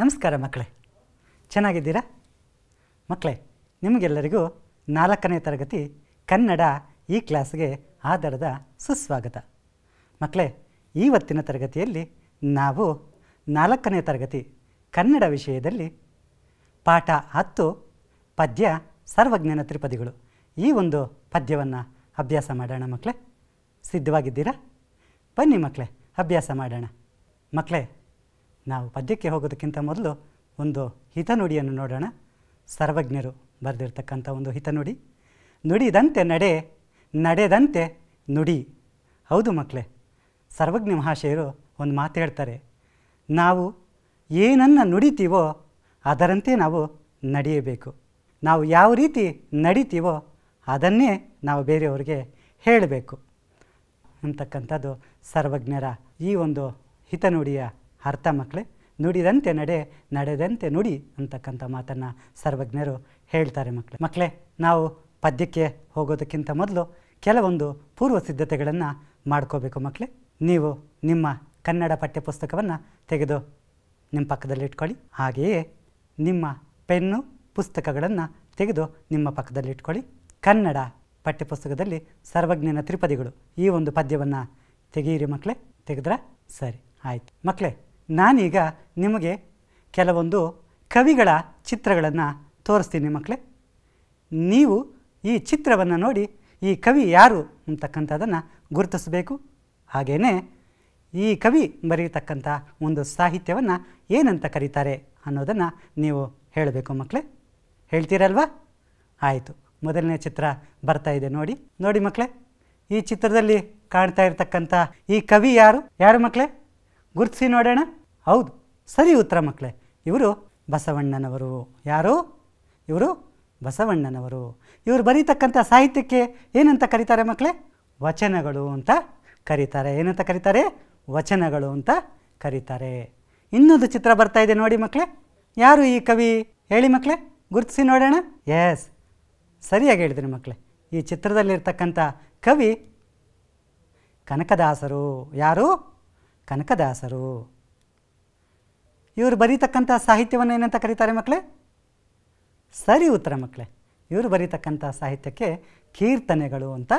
ನಮಸ್ಕಾರ ಮಕ್ಕಳೇ ಚೆನ್ನಾಗಿದ್ದೀರಾ ಮಕ್ಕಳೇ ನಿಮಗೆಲ್ಲರಿಗೂ ನಾಲ್ಕನೇ ತರಗತಿ ಕನ್ನಡ ಈ ಕ್ಲಾಸ್ಗೆ ಆಧಾರದ ಸುಸ್ವಾಗತ ಮಕ್ಕಳೇ ಇವತ್ತಿನ ತರಗತಿಯಲ್ಲಿ ನಾವು ನಾಲ್ಕನೇ ತರಗತಿ ಕನ್ನಡ ವಿಷಯದಲ್ಲಿ ಪಾಠ ಹತ್ತು ಪದ್ಯ ಸರ್ವಜ್ಞಾನ ತ್ರಿಪದಿಗಳು ಈ ಒಂದು ಪದ್ಯವನ್ನು ಅಭ್ಯಾಸ ಮಾಡೋಣ ಮಕ್ಕಳೇ ಸಿದ್ಧವಾಗಿದ್ದೀರಾ ಬನ್ನಿ ಮಕ್ಕಳೇ ಅಭ್ಯಾಸ ಮಾಡೋಣ ಮಕ್ಕಳೇ ನಾವು ಪದ್ಯಕ್ಕೆ ಹೋಗೋದಕ್ಕಿಂತ ಮೊದಲು ಒಂದು ಹಿತನುಡಿಯನ್ನು ನೋಡೋಣ ಸರ್ವಜ್ಞರು ಬರೆದಿರ್ತಕ್ಕಂಥ ಒಂದು ಹಿತನುಡಿ ನುಡಿದಂತೆ ನಡೆ ನಡೆದಂತೆ ನುಡಿ ಹೌದು ಮಕ್ಕಳೇ ಸರ್ವಜ್ಞ ಮಹಾಶಯರು ಒಂದು ಮಾತು ಹೇಳ್ತಾರೆ ನಾವು ಏನನ್ನು ನುಡಿತೀವೋ ಅದರಂತೆ ನಾವು ನಡೆಯಬೇಕು ನಾವು ಯಾವ ರೀತಿ ನಡಿತೀವೋ ಅದನ್ನೇ ನಾವು ಬೇರೆಯವ್ರಿಗೆ ಹೇಳಬೇಕು ಅಂತಕ್ಕಂಥದ್ದು ಸರ್ವಜ್ಞರ ಈ ಒಂದು ಹಿತನುಡಿಯ ಅರ್ಥ ಮಕ್ಕಳೇ ನುಡಿದಂತೆ ನಡೆ ನಡೆದಂತೆ ನುಡಿ ಅಂತಕ್ಕಂಥ ಮಾತನ್ನು ಸರ್ವಜ್ಞರು ಹೇಳ್ತಾರೆ ಮಕ್ಕಳೇ ಮಕ್ಕಳೇ ನಾವು ಪದ್ಯಕ್ಕೆ ಹೋಗೋದಕ್ಕಿಂತ ಮೊದಲು ಕೆಲವೊಂದು ಪೂರ್ವ ಸಿದ್ಧತೆಗಳನ್ನು ಮಾಡ್ಕೋಬೇಕು ಮಕ್ಕಳೇ ನೀವು ನಿಮ್ಮ ಕನ್ನಡ ಪಠ್ಯಪುಸ್ತಕವನ್ನು ತೆಗೆದು ನಿಮ್ಮ ಪಕ್ಕದಲ್ಲಿ ಇಟ್ಕೊಳ್ಳಿ ಹಾಗೆಯೇ ನಿಮ್ಮ ಪೆನ್ನು ಪುಸ್ತಕಗಳನ್ನು ತೆಗೆದು ನಿಮ್ಮ ಪಕ್ಕದಲ್ಲಿ ಇಟ್ಕೊಳ್ಳಿ ಕನ್ನಡ ಪಠ್ಯಪುಸ್ತಕದಲ್ಲಿ ಸರ್ವಜ್ಞನ ತ್ರಿಪದಿಗಳು ಈ ಒಂದು ಪದ್ಯವನ್ನು ತೆಗೆಯಿರಿ ಮಕ್ಕಳೇ ತೆಗೆದ್ರ ಸರಿ ಆಯಿತು ಮಕ್ಕಳೇ ನಾನೀಗ ನಿಮಗೆ ಕೆಲವೊಂದು ಕವಿಗಳ ಚಿತ್ರಗಳನ್ನು ತೋರಿಸ್ತೀನಿ ಮಕ್ಕಳೇ ನೀವು ಈ ಚಿತ್ರವನ್ನು ನೋಡಿ ಈ ಕವಿ ಯಾರು ಅಂತಕ್ಕಂಥದ್ದನ್ನು ಗುರುತಿಸಬೇಕು ಹಾಗೆಯೇ ಈ ಕವಿ ಬರೀತಕ್ಕಂಥ ಒಂದು ಸಾಹಿತ್ಯವನ್ನು ಏನಂತ ಕರೀತಾರೆ ಅನ್ನೋದನ್ನು ನೀವು ಹೇಳಬೇಕು ಮಕ್ಕಳೇ ಹೇಳ್ತೀರಲ್ವಾ ಆಯಿತು ಮೊದಲನೇ ಚಿತ್ರ ಬರ್ತಾ ಇದೆ ನೋಡಿ ನೋಡಿ ಮಕ್ಕಳೇ ಈ ಚಿತ್ರದಲ್ಲಿ ಕಾಣ್ತಾ ಇರತಕ್ಕಂಥ ಈ ಕವಿ ಯಾರು ಯಾರು ಮಕ್ಕಳೇ ಗುರುತಿಸಿ ನೋಡೋಣ ಹೌದು ಸರಿ ಉತ್ತರ ಮಕ್ಕಳೇ ಇವರು ಬಸವಣ್ಣನವರು ಯಾರು ಇವರು ಬಸವಣ್ಣನವರು ಇವರು ಬರೀತಕ್ಕಂಥ ಸಾಹಿತ್ಯಕ್ಕೆ ಏನಂತ ಕರೀತಾರೆ ಮಕ್ಕಳೇ ವಚನಗಳು ಅಂತ ಕರೀತಾರೆ ಏನಂತ ಕರೀತಾರೆ ವಚನಗಳು ಅಂತ ಕರೀತಾರೆ ಇನ್ನೊಂದು ಚಿತ್ರ ಬರ್ತಾ ಇದೆ ನೋಡಿ ಮಕ್ಕಳೇ ಯಾರು ಈ ಕವಿ ಹೇಳಿ ಮಕ್ಕಳೇ ಗುರುತಿಸಿ ನೋಡೋಣ ಎಸ್ ಸರಿಯಾಗಿ ಹೇಳಿದ್ರಿ ಮಕ್ಕಳೇ ಈ ಚಿತ್ರದಲ್ಲಿರ್ತಕ್ಕಂಥ ಕವಿ ಕನಕದಾಸರು ಯಾರು ಕನಕದಾಸರು ಇವರು ಬರೀತಕ್ಕಂಥ ಸಾಹಿತ್ಯವನ್ನು ಏನಂತ ಕರೀತಾರೆ ಮಕ್ಕಳೇ ಸರಿ ಉತ್ತರ ಮಕ್ಕಳೇ ಇವರು ಬರೀತಕ್ಕಂಥ ಸಾಹಿತ್ಯಕ್ಕೆ ಕೀರ್ತನೆಗಳು ಅಂತ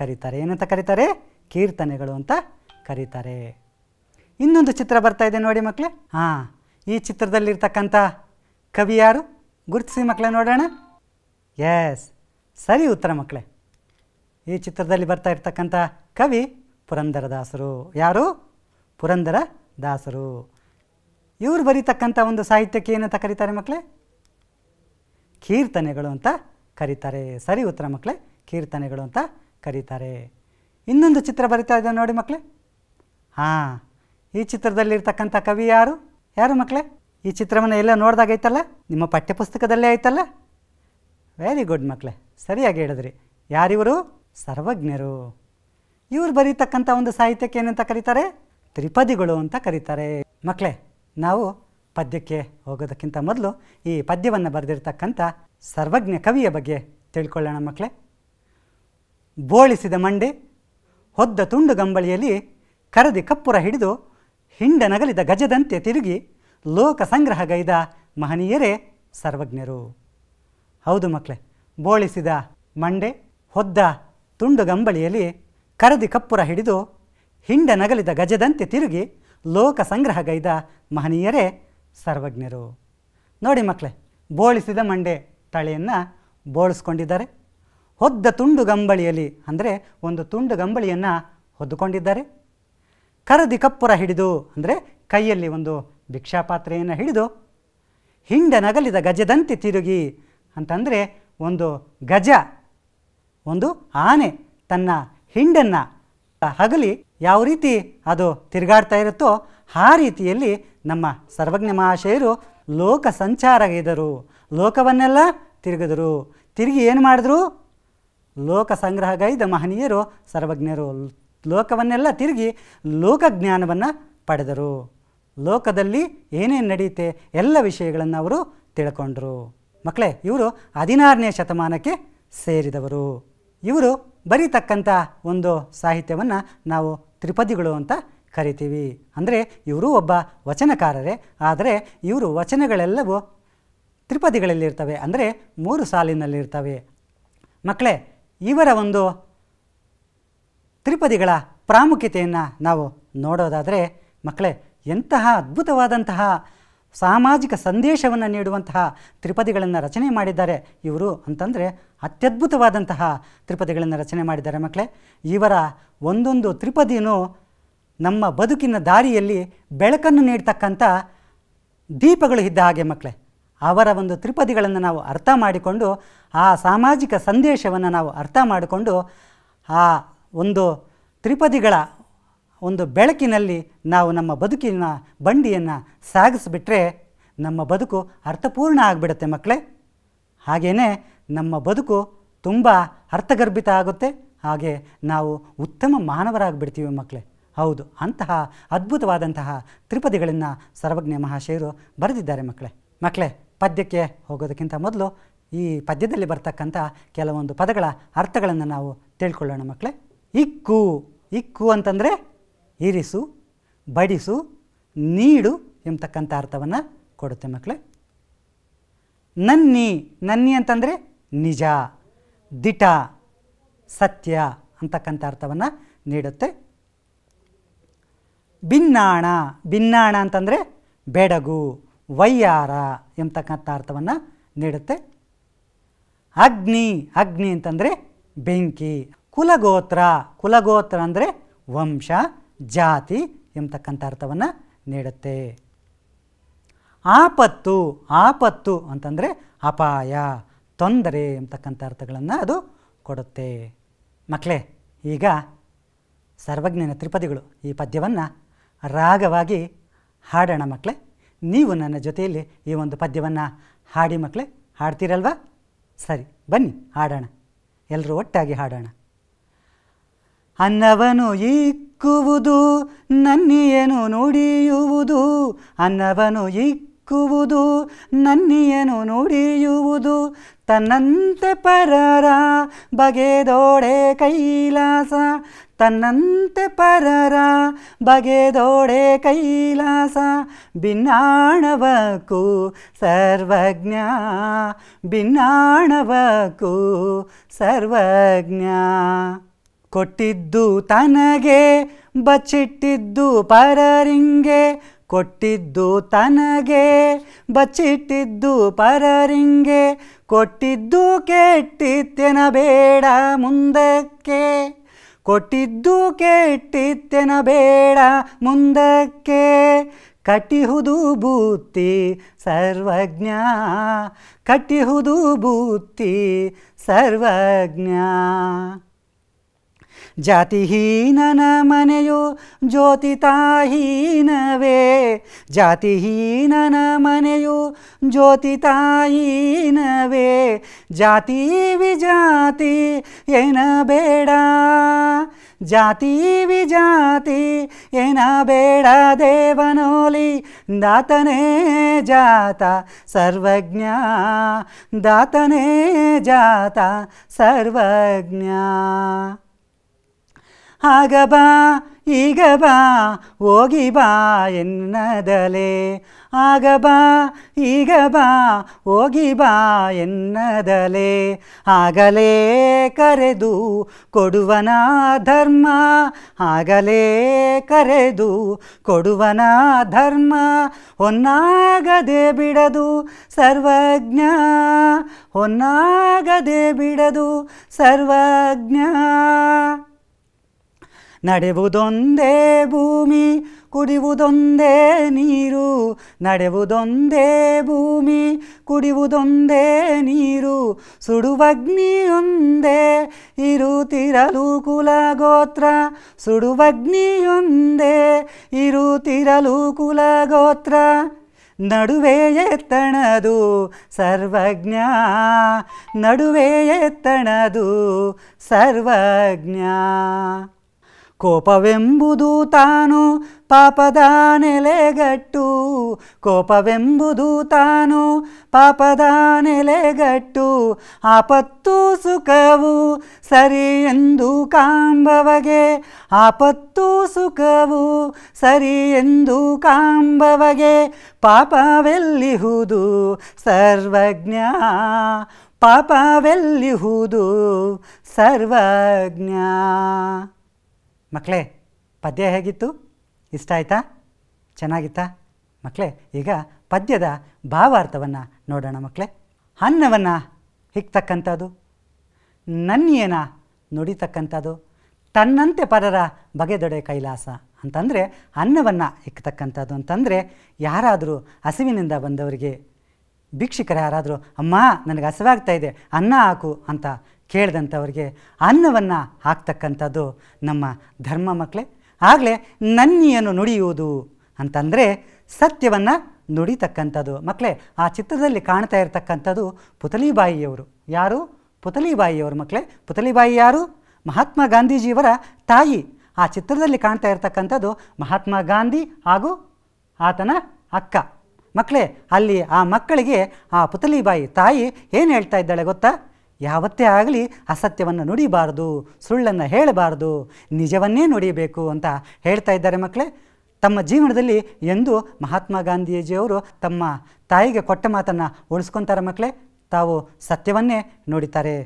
ಕರೀತಾರೆ ಏನಂತ ಕರೀತಾರೆ ಕೀರ್ತನೆಗಳು ಅಂತ ಕರೀತಾರೆ ಇನ್ನೊಂದು ಚಿತ್ರ ಬರ್ತಾ ಇದೆ ನೋಡಿ ಮಕ್ಕಳೇ ಹಾಂ ಈ ಚಿತ್ರದಲ್ಲಿರ್ತಕ್ಕಂಥ ಕವಿ ಯಾರು ಗುರುತಿಸಿ ಮಕ್ಕಳೇ ನೋಡೋಣ ಎಸ್ ಸರಿ ಉತ್ತರ ಮಕ್ಕಳೇ ಈ ಚಿತ್ರದಲ್ಲಿ ಬರ್ತಾ ಇರ್ತಕ್ಕಂಥ ಕವಿ ಪುರಂದರದಾಸರು ಯಾರು ಪುರಂದರ ದಾಸರು ಇವರು ಬರೀತಕ್ಕಂಥ ಒಂದು ಸಾಹಿತ್ಯಕ್ಕೆ ಏನಂತ ಕರೀತಾರೆ ಮಕ್ಕಳೇ ಕೀರ್ತನೆಗಳು ಅಂತ ಕರೀತಾರೆ ಸರಿ ಉತ್ತರ ಮಕ್ಕಳೇ ಕೀರ್ತನೆಗಳು ಅಂತ ಕರೀತಾರೆ ಇನ್ನೊಂದು ಚಿತ್ರ ಬರಿತಾ ಇದೆ ನೋಡಿ ಮಕ್ಕಳೇ ಹಾಂ ಈ ಚಿತ್ರದಲ್ಲಿರ್ತಕ್ಕಂಥ ಕವಿ ಯಾರು ಯಾರು ಮಕ್ಕಳೇ ಈ ಚಿತ್ರವನ್ನು ಎಲ್ಲ ನೋಡಿದಾಗ ಐತಲ್ಲ ನಿಮ್ಮ ಪಠ್ಯಪುಸ್ತಕದಲ್ಲೇ ಐತಲ್ಲ ವೆರಿ ಗುಡ್ ಮಕ್ಕಳೇ ಸರಿಯಾಗಿ ಹೇಳಿದ್ರಿ ಯಾರಿವರು ಸರ್ವಜ್ಞರು ಇವರು ಬರೀತಕ್ಕಂಥ ಒಂದು ಸಾಹಿತ್ಯಕ್ಕೆ ಏನಂತ ಕರೀತಾರೆ ತ್ರಿಪದಿಗಳು ಅಂತ ಕರೀತಾರೆ ಮಕ್ಕಳೇ ನಾವು ಪದ್ಯಕ್ಕೆ ಹೋಗೋದಕ್ಕಿಂತ ಮೊದಲು ಈ ಪದ್ಯವನ್ನು ಬರೆದಿರ್ತಕ್ಕಂಥ ಸರ್ವಜ್ಞ ಕವಿಯ ಬಗ್ಗೆ ತಿಳ್ಕೊಳ್ಳೋಣ ಮಕ್ಕಳೇ ಬೋಳಿಸಿದ ಮಂಡೆ ಹೊದ್ದ ತುಂಡು ಗಂಬಳಿಯಲ್ಲಿ ಕರದಿ ಕಪ್ಪುರ ಹಿಡಿದು ಹಿಂಡ ನಗಲಿದ ಗಜದಂತೆ ತಿರುಗಿ ಲೋಕ ಸಂಗ್ರಹಗೈದ ಮಹನೀಯರೇ ಸರ್ವಜ್ಞರು ಹೌದು ಮಕ್ಕಳೇ ಬೋಳಿಸಿದ ಮಂಡೆ ಹೊದ್ದ ತುಂಡು ಗಂಬಳಿಯಲ್ಲಿ ಕರದಿ ಕಪ್ಪುರ ಹಿಡಿದು ಹಿಂಡ ನಗಲಿದ ಗಜದಂತೆ ತಿರುಗಿ ಲೋಕ ಸಂಗ್ರಹಗೈದ ಮಹನೀಯರೇ ಸರ್ವಜ್ಞರು ನೋಡಿ ಮಕ್ಕಳೇ ಬೋಳಿಸಿದ ಮಂಡೆ ತಳೆಯನ್ನು ಬೋಳಿಸ್ಕೊಂಡಿದ್ದಾರೆ ಹೊದ್ದ ತುಂಡು ಗಂಬಳಿಯಲ್ಲಿ ಅಂದರೆ ಒಂದು ತುಂಡು ಗಂಬಳಿಯನ್ನು ಹೊದ್ದುಕೊಂಡಿದ್ದಾರೆ ಕರದಿ ಕಪ್ಪುರ ಹಿಡಿದು ಅಂದರೆ ಕೈಯಲ್ಲಿ ಒಂದು ಭಿಕ್ಷಾಪಾತ್ರೆಯನ್ನು ಹಿಡಿದು ಹಿಂಡ ನಗಲಿದ ಗಜದಂತೆ ತಿರುಗಿ ಅಂತಂದರೆ ಒಂದು ಗಜ ಒಂದು ಆನೆ ತನ್ನ ಹಿಂಡನ್ನು ಹಗಲಿ ಯಾವ ರೀತಿ ಅದು ತಿರುಗಾಡ್ತಾ ಇರುತ್ತೋ ಆ ರೀತಿಯಲ್ಲಿ ನಮ್ಮ ಸರ್ವಜ್ಞ ಮಹಾಶಯರು ಲೋಕ ಸಂಚಾರಗೈದರು ಲೋಕವನ್ನೆಲ್ಲ ತಿರುಗಿದರು ತಿರುಗಿ ಏನು ಮಾಡಿದ್ರು ಲೋಕ ಸಂಗ್ರಹಗೈದ ಮಹನೀಯರು ಸರ್ವಜ್ಞರು ಲೋಕವನ್ನೆಲ್ಲ ತಿರುಗಿ ಲೋಕಜ್ಞಾನವನ್ನು ಪಡೆದರು ಲೋಕದಲ್ಲಿ ಏನೇನು ನಡೆಯುತ್ತೆ ಎಲ್ಲ ವಿಷಯಗಳನ್ನು ಅವರು ತಿಳ್ಕೊಂಡ್ರು ಮಕ್ಕಳೇ ಇವರು ಹದಿನಾರನೇ ಶತಮಾನಕ್ಕೆ ಸೇರಿದವರು ಇವರು ಬರೀತಕ್ಕಂಥ ಒಂದು ಸಾಹಿತ್ಯವನ್ನು ನಾವು ತ್ರಿಪದಿಗಳು ಅಂತ ಕರಿತೀವಿ ಅಂದರೆ ಇವರು ಒಬ್ಬ ವಚನಕಾರರೇ ಆದರೆ ಇವರು ವಚನಗಳೆಲ್ಲವೂ ತ್ರಿಪದಿಗಳಲ್ಲಿರ್ತವೆ ಅಂದರೆ ಮೂರು ಸಾಲಿನಲ್ಲಿರ್ತವೆ ಮಕ್ಕಳೇ ಇವರ ಒಂದು ತ್ರಿಪದಿಗಳ ಪ್ರಾಮುಖ್ಯತೆಯನ್ನು ನಾವು ನೋಡೋದಾದರೆ ಮಕ್ಕಳೇ ಎಂತಹ ಅದ್ಭುತವಾದಂತಹ ಸಾಮಾಜಿಕ ಸಂದೇಶವನ್ನು ನೀಡುವಂತಹ ತ್ರಿಪದಿಗಳನ್ನು ರಚನೆ ಮಾಡಿದ್ದಾರೆ ಇವರು ಅಂತಂದರೆ ಅತ್ಯದ್ಭುತವಾದಂತಹ ತ್ರಿಪದಿಗಳನ್ನು ರಚನೆ ಮಾಡಿದ್ದಾರೆ ಮಕ್ಕಳೇ ಇವರ ಒಂದೊಂದು ತ್ರಿಪದಿನೂ ನಮ್ಮ ಬದುಕಿನ ದಾರಿಯಲ್ಲಿ ಬೆಳಕನ್ನು ನೀಡ್ತಕ್ಕಂಥ ದೀಪಗಳು ಇದ್ದ ಹಾಗೆ ಮಕ್ಕಳೇ ಅವರ ಒಂದು ತ್ರಿಪದಿಗಳನ್ನು ನಾವು ಅರ್ಥ ಮಾಡಿಕೊಂಡು ಆ ಸಾಮಾಜಿಕ ಸಂದೇಶವನ್ನು ನಾವು ಅರ್ಥ ಮಾಡಿಕೊಂಡು ಆ ಒಂದು ತ್ರಿಪದಿಗಳ ಒಂದು ಬೆಳಕಿನಲ್ಲಿ ನಾವು ನಮ್ಮ ಬದುಕಿನ ಬಂಡಿಯನ್ನು ಸಾಗಿಸಿಬಿಟ್ರೆ ನಮ್ಮ ಬದುಕು ಅರ್ಥಪೂರ್ಣ ಆಗಿಬಿಡುತ್ತೆ ಮಕ್ಕಳೇ ಹಾಗೆಯೇ ನಮ್ಮ ಬದುಕು ತುಂಬ ಅರ್ಥಗರ್ಭಿತ ಆಗುತ್ತೆ ಹಾಗೆ ನಾವು ಉತ್ತಮ ಮಾನವರಾಗಿಬಿಡ್ತೀವಿ ಮಕ್ಕಳೇ ಹೌದು ಅಂತಹ ಅದ್ಭುತವಾದಂತಹ ತ್ರಿಪದಿಗಳನ್ನು ಸರ್ವಜ್ಞ ಮಹಾಶಯರು ಬರೆದಿದ್ದಾರೆ ಮಕ್ಕಳೇ ಮಕ್ಕಳೇ ಪದ್ಯಕ್ಕೆ ಹೋಗೋದಕ್ಕಿಂತ ಮೊದಲು ಈ ಪದ್ಯದಲ್ಲಿ ಬರ್ತಕ್ಕಂಥ ಕೆಲವೊಂದು ಪದಗಳ ಅರ್ಥಗಳನ್ನು ನಾವು ತಿಳ್ಕೊಳ್ಳೋಣ ಮಕ್ಕಳೇ ಇಕ್ಕು ಇಕ್ಕು ಅಂತಂದರೆ ಇರಿಸು ಬಡಿಸು ನೀಡು ಎಂಬತಕ್ಕಂಥ ಅರ್ಥವನ್ನು ಕೊಡುತ್ತೆ ಮಕ್ಕಳೇ ನನ್ನಿ ನನ್ನಿ ಅಂತಂದರೆ ನಿಜ ದಿಟ ಸತ್ಯ ಅಂತಕ್ಕಂಥ ಅರ್ಥವನ್ನು ನೀಡುತ್ತೆ ಭಿನ್ನಾಣ ಭಿನ್ನಾಣ ಅಂತಂದರೆ ಬೆಡಗು ವೈಯಾರ ಎಂಬತಕ್ಕಂಥ ಅರ್ಥವನ್ನು ನೀಡುತ್ತೆ ಅಗ್ನಿ ಅಗ್ನಿ ಅಂತಂದರೆ ಬೆಂಕಿ ಕುಲಗೋತ್ರ ಕುಲಗೋತ್ರ ಅಂದರೆ ವಂಶ ಜಾತಿ ಎಂಬತಕ್ಕಂಥ ಅರ್ಥವನ್ನು ನೀಡುತ್ತೆ ಆಪತ್ತು ಆಪತ್ತು ಅಂತಂದರೆ ಅಪಾಯ ತೊಂದರೆ ಎಂಬತಕ್ಕಂಥ ಅರ್ಥಗಳನ್ನು ಅದು ಕೊಡುತ್ತೆ ಮಕ್ಕಳೇ ಈಗ ಸರ್ವಜ್ಞನ ತ್ರಿಪದಿಗಳು ಈ ಪದ್ಯವನ್ನು ರಾಗವಾಗಿ ಹಾಡೋಣ ಮಕ್ಕಳೇ ನೀವು ನನ್ನ ಜೊತೆಯಲ್ಲಿ ಈ ಒಂದು ಪದ್ಯವನ್ನು ಹಾಡಿ ಮಕ್ಕಳೇ ಹಾಡ್ತೀರಲ್ವಾ ಸರಿ ಬನ್ನಿ ಹಾಡೋಣ ಎಲ್ಲರೂ ಒಟ್ಟಾಗಿ ಹಾಡೋಣ ಅನ್ನವನು ಇಕ್ಕುವುದು ನನ್ನಿಯನು ನುಡಿಯುವುದು ಅನ್ನವನು ಇಕ್ಕುವುದು ನನ್ನಿಯನು ನುಡಿಯುವುದು ತನ್ನಂತೆ ಪರರ ಬಗೆದೋಡೆ ಕೈಲಾಸ ತನ್ನಂತೆ ಪರರ ಬಗೆದೋಡೆ ಕೈಲಾಸ ಭಿನ್ನಾಣವಕ್ಕೂ ಸರ್ವಜ್ಞ ಭಿನ್ನಾಣವಕ್ಕೂ ಸರ್ವಜ್ಞ ಕೊಟ್ಟಿದ್ದು ತನಗೆ ಬಚ್ಚಿಟ್ಟಿದ್ದು ಪರರಿಂಗೆ ಕೊಟ್ಟಿದ್ದು ತನಗೆ ಬಚ್ಚಿಟ್ಟಿದ್ದು ಪರರಿಂಗೆ ಕೊಟ್ಟಿದ್ದು ಕೆಟ್ಟಿತ್ತೆನ ಬೇಡ ಮುಂದಕ್ಕೆ ಕೊಟ್ಟಿದ್ದು ಕೆಟ್ಟಿತ್ತೆನ ಬೇಡ ಮುಂದಕ್ಕೆ ಕಟ್ಟಿಹುದು ಬೂತಿ ಸರ್ವಜ್ಞ ಕಟ್ಟಿಹುದು ಬೂತಿ ಸರ್ವಜ್ಞ ಜಾತಿಹೀನನ ಮನೆಯು ಜ್ಯೋತಿತಾಹೀನವೇ ಜಾತಿಹೀನನ ಮನೆಯು ಜ್ಯೋತಿತಾಹೀನವೇ ಜಾತಿ ವಿಜಾತಿ ಏನಬೇಡ ಜಾತಿ ವಿಜಾತಿ ಏನ ಬೇಡ ದೇವನೋಲಿ ದಾತನೇ ಜಾತ ಸರ್ವಜ್ಞ ದಾತನೇ ಜಾತ ಸರ್ವಜ್ಞ ಆಗ ಬಾ ಈಗ ಬಾ ಹೋಗಿ ಬಾ ಎನ್ನದಲೆ ಆಗ ಬಾ ಈಗ ಬಾ ಹೋಗಿ ಬಾ ಎನ್ನದಲೆ ಆಗಲೇ ಕರೆದು ಕೊಡುವನ ಧರ್ಮ ಆಗಲೇ ಕರೆದು ಕೊಡುವನ ಧರ್ಮ ಹೊನ್ನಾಗದೆ ಬಿಡದು ಸರ್ವಜ್ಞ ಹೊನ್ನಾಗದೆ ಬಿಡದು ಸರ್ವಜ್ಞ ನಡೆವುದೊಂದೇ ಭೂಮಿ ಕುಡಿಯುವುದೊಂದೇ ನೀರು ನಡೆವುದೊಂದೇ ಭೂಮಿ ಕುಡಿಯುವುದೊಂದೇ ನೀರು ಸುಡುವಗ್ನಿಯೊಂದೇ ಇರುತ್ತಿರಲು ಕುಲ ಗೋತ್ರ ಸುಡುವಗ್ನಿಯೊಂದೇ ಇರುತ್ತಿರಲು ಕುಲ ಗೋತ್ರ ನಡುವೆ ಎತ್ತಣದು ಸರ್ವಜ್ಞ ನಡುವೆ ಎತ್ತಣದು ಸರ್ವಜ್ಞ ಕೋಪವೆಂಬುದು ತಾನು ಪಾಪದ ನೆಲೆಗಟ್ಟು ಕೋಪವೆಂಬುದು ತಾನು ಪಾಪದ ನೆಲೆಗಟ್ಟು ಆಪತ್ತು ಸುಖವು ಸರಿ ಎಂದು ಕಾಂಬವಗೆ ಆಪತ್ತು ಸುಖವು ಸರಿ ಎಂದು ಕಾಂಬವಗೆ ಪಾಪವೆಲ್ಲಿಹುದು ಸರ್ವಜ್ಞ ಪಾಪವೆಲ್ಲಿಹುದು ಸರ್ವಜ್ಞ ಮಕ್ಕಳೇ ಪದ್ಯ ಹೇಗಿತ್ತು ಇಷ್ಟ ಆಯಿತಾ ಚೆನ್ನಾಗಿತ್ತಾ ಮಕ್ಕಳೇ ಈಗ ಪದ್ಯದ ಭಾವಾರ್ಥವನ್ನು ನೋಡೋಣ ಮಕ್ಕಳೇ ಅನ್ನವನ್ನು ಹಿಕ್ತಕ್ಕಂಥದ್ದು ನನ್ನೇನ ನುಡಿತಕ್ಕಂಥದ್ದು ತನ್ನಂತೆ ಪರರ ಬಗೆದೊಡೆ ಕೈಲಾಸ ಅಂತಂದರೆ ಅನ್ನವನ್ನು ಇಕ್ಕತಕ್ಕಂಥದ್ದು ಅಂತಂದರೆ ಯಾರಾದರೂ ಹಸಿವಿನಿಂದ ಬಂದವರಿಗೆ ಭಿಕ್ಷಿಕರು ಯಾರಾದರೂ ಅಮ್ಮ ನನಗೆ ಹಸಿವಾಗ್ತಾ ಇದೆ ಅನ್ನ ಹಾಕು ಅಂತ ಕೇಳಿದಂಥವ್ರಿಗೆ ಅನ್ನವನ್ನು ಹಾಕ್ತಕ್ಕಂಥದ್ದು ನಮ್ಮ ಧರ್ಮ ಮಕ್ಕಳೇ ಆಗಲೇ ನನ್ನಿಯನ್ನು ನುಡಿಯುವುದು ಅಂತಂದರೆ ಸತ್ಯವನ್ನು ನುಡಿತಕ್ಕಂಥದ್ದು ಮಕ್ಕಳೇ ಆ ಚಿತ್ರದಲ್ಲಿ ಕಾಣ್ತಾ ಇರತಕ್ಕಂಥದ್ದು ಪುತಲಿಬಾಯಿಯವರು ಯಾರು ಪುತಲಿಬಾಯಿಯವರು ಮಕ್ಕಳೇ ಪುತಲಿಬಾಯಿ ಯಾರು ಮಹಾತ್ಮ ಗಾಂಧೀಜಿಯವರ ತಾಯಿ ಆ ಚಿತ್ರದಲ್ಲಿ ಕಾಣ್ತಾ ಇರತಕ್ಕಂಥದ್ದು ಮಹಾತ್ಮ ಗಾಂಧಿ ಹಾಗೂ ಆತನ ಅಕ್ಕ ಮಕ್ಕಳೇ ಅಲ್ಲಿ ಆ ಮಕ್ಕಳಿಗೆ ಆ ಪುತಲಿಬಾಯಿ ತಾಯಿ ಏನು ಹೇಳ್ತಾ ಇದ್ದಾಳೆ ಗೊತ್ತಾ ಯಾವತ್ತೇ ಆಗಲಿ ಅಸತ್ಯವನ್ನು ನುಡಿಬಾರ್ದು ಸುಳ್ಳನ್ನು ಹೇಳಬಾರ್ದು ನಿಜವನ್ನೇ ನುಡಿಬೇಕು ಅಂತ ಹೇಳ್ತಾ ಇದ್ದಾರೆ ಮಕ್ಕಳೇ ತಮ್ಮ ಜೀವನದಲ್ಲಿ ಎಂದು ಮಹಾತ್ಮ ಗಾಂಧೀಜಿಯವರು ತಮ್ಮ ತಾಯಿಗೆ ಕೊಟ್ಟ ಮಾತನ್ನು ಉಳಿಸ್ಕೊತಾರೆ ಮಕ್ಕಳೇ ತಾವು ಸತ್ಯವನ್ನೇ ನೋಡಿತಾರೆ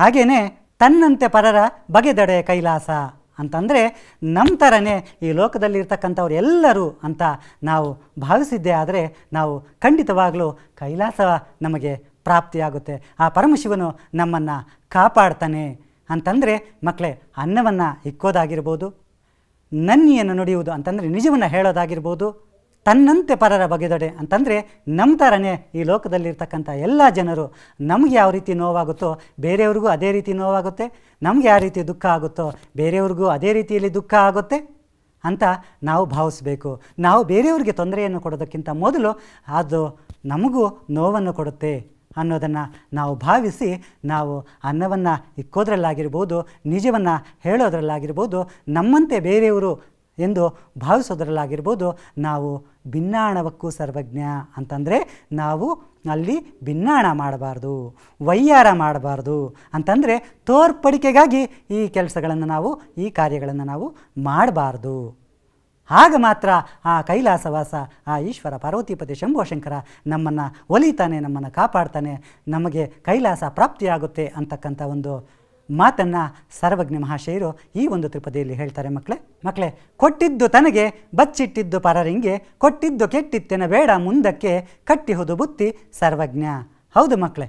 ಹಾಗೆಯೇ ತನ್ನಂತೆ ಪರರ ಬಗೆದಡೆ ಕೈಲಾಸ ಅಂತಂದರೆ ನಮ್ಮ ಥರನೇ ಈ ಲೋಕದಲ್ಲಿರ್ತಕ್ಕಂಥವ್ರು ಎಲ್ಲರೂ ಅಂತ ನಾವು ಭಾವಿಸಿದ್ದೇ ಆದರೆ ನಾವು ಖಂಡಿತವಾಗಲೂ ಕೈಲಾಸ ನಮಗೆ ಪ್ರಾಪ್ತಿಯಾಗುತ್ತೆ ಆ ಪರಮಶಿವನು ನಮ್ಮನ್ನು ಕಾಪಾಡ್ತಾನೆ ಅಂತಂದರೆ ಮಕ್ಕಳೇ ಅನ್ನವನ್ನು ಇಕ್ಕೋದಾಗಿರ್ಬೋದು ನನ್ನಿಯನ್ನು ನುಡಿಯುವುದು ಅಂತಂದರೆ ನಿಜವನ್ನು ಹೇಳೋದಾಗಿರ್ಬೋದು ತನ್ನಂತೆ ಪರರ ಬಗೆದೊಡೆ ಅಂತಂದರೆ ನಮ್ಮ ಥರನೇ ಈ ಲೋಕದಲ್ಲಿರ್ತಕ್ಕಂಥ ಎಲ್ಲ ಜನರು ನಮಗೆ ಯಾವ ರೀತಿ ನೋವಾಗುತ್ತೋ ಬೇರೆಯವ್ರಿಗೂ ಅದೇ ರೀತಿ ನೋವಾಗುತ್ತೆ ನಮಗೆ ಯಾವ ರೀತಿ ದುಃಖ ಆಗುತ್ತೋ ಬೇರೆಯವ್ರಿಗೂ ಅದೇ ರೀತಿಯಲ್ಲಿ ದುಃಖ ಆಗುತ್ತೆ ಅಂತ ನಾವು ಭಾವಿಸಬೇಕು ನಾವು ಬೇರೆಯವ್ರಿಗೆ ತೊಂದರೆಯನ್ನು ಕೊಡೋದಕ್ಕಿಂತ ಮೊದಲು ಅದು ನಮಗೂ ನೋವನ್ನು ಕೊಡುತ್ತೆ ಅನ್ನೋದನ್ನು ನಾವು ಭಾವಿಸಿ ನಾವು ಅನ್ನವನ್ನು ಇಕ್ಕೋದ್ರಲ್ಲಾಗಿರ್ಬೋದು ನಿಜವನ್ನು ಹೇಳೋದ್ರಲ್ಲಾಗಿರ್ಬೋದು ನಮ್ಮಂತೆ ಬೇರೆಯವರು ಎಂದು ಭಾವಿಸೋದ್ರಲ್ಲಾಗಿರ್ಬೋದು ನಾವು ಭಿನ್ನಾಣವಕ್ಕೂ ಸರ್ವಜ್ಞ ಅಂತಂದರೆ ನಾವು ಅಲ್ಲಿ ಭಿನ್ನಾಣ ಮಾಡಬಾರ್ದು ವೈಯಾರ ಮಾಡಬಾರ್ದು ಅಂತಂದರೆ ತೋರ್ಪಡಿಕೆಗಾಗಿ ಈ ಕೆಲಸಗಳನ್ನು ನಾವು ಈ ಕಾರ್ಯಗಳನ್ನು ನಾವು ಮಾಡಬಾರ್ದು ಆಗ ಮಾತ್ರ ಆ ಕೈಲಾಸವಾಸ ಆ ಈಶ್ವರ ಪಾರ್ವತಿಪತಿ ಶಂಭುಶಂಕರ ನಮ್ಮನ್ನು ಒಲಿತಾನೆ ನಮ್ಮನ್ನು ಕಾಪಾಡ್ತಾನೆ ನಮಗೆ ಕೈಲಾಸ ಪ್ರಾಪ್ತಿಯಾಗುತ್ತೆ ಅಂತಕ್ಕಂಥ ಒಂದು ಮಾತನ್ನು ಸರ್ವಜ್ಞ ಮಹಾಶಯರು ಈ ಒಂದು ತ್ರಿಪದಿಯಲ್ಲಿ ಹೇಳ್ತಾರೆ ಮಕ್ಕಳೇ ಮಕ್ಕಳೇ ಕೊಟ್ಟಿದ್ದು ತನಗೆ ಬಚ್ಚಿಟ್ಟಿದ್ದು ಪರರಿಂಗೆ ಕೊಟ್ಟಿದ್ದು ಕೆಟ್ಟಿತ್ತೆನ ಬೇಡ ಮುಂದಕ್ಕೆ ಕಟ್ಟಿಹುದು ಬುತ್ತಿ ಸರ್ವಜ್ಞ ಹೌದು ಮಕ್ಕಳೇ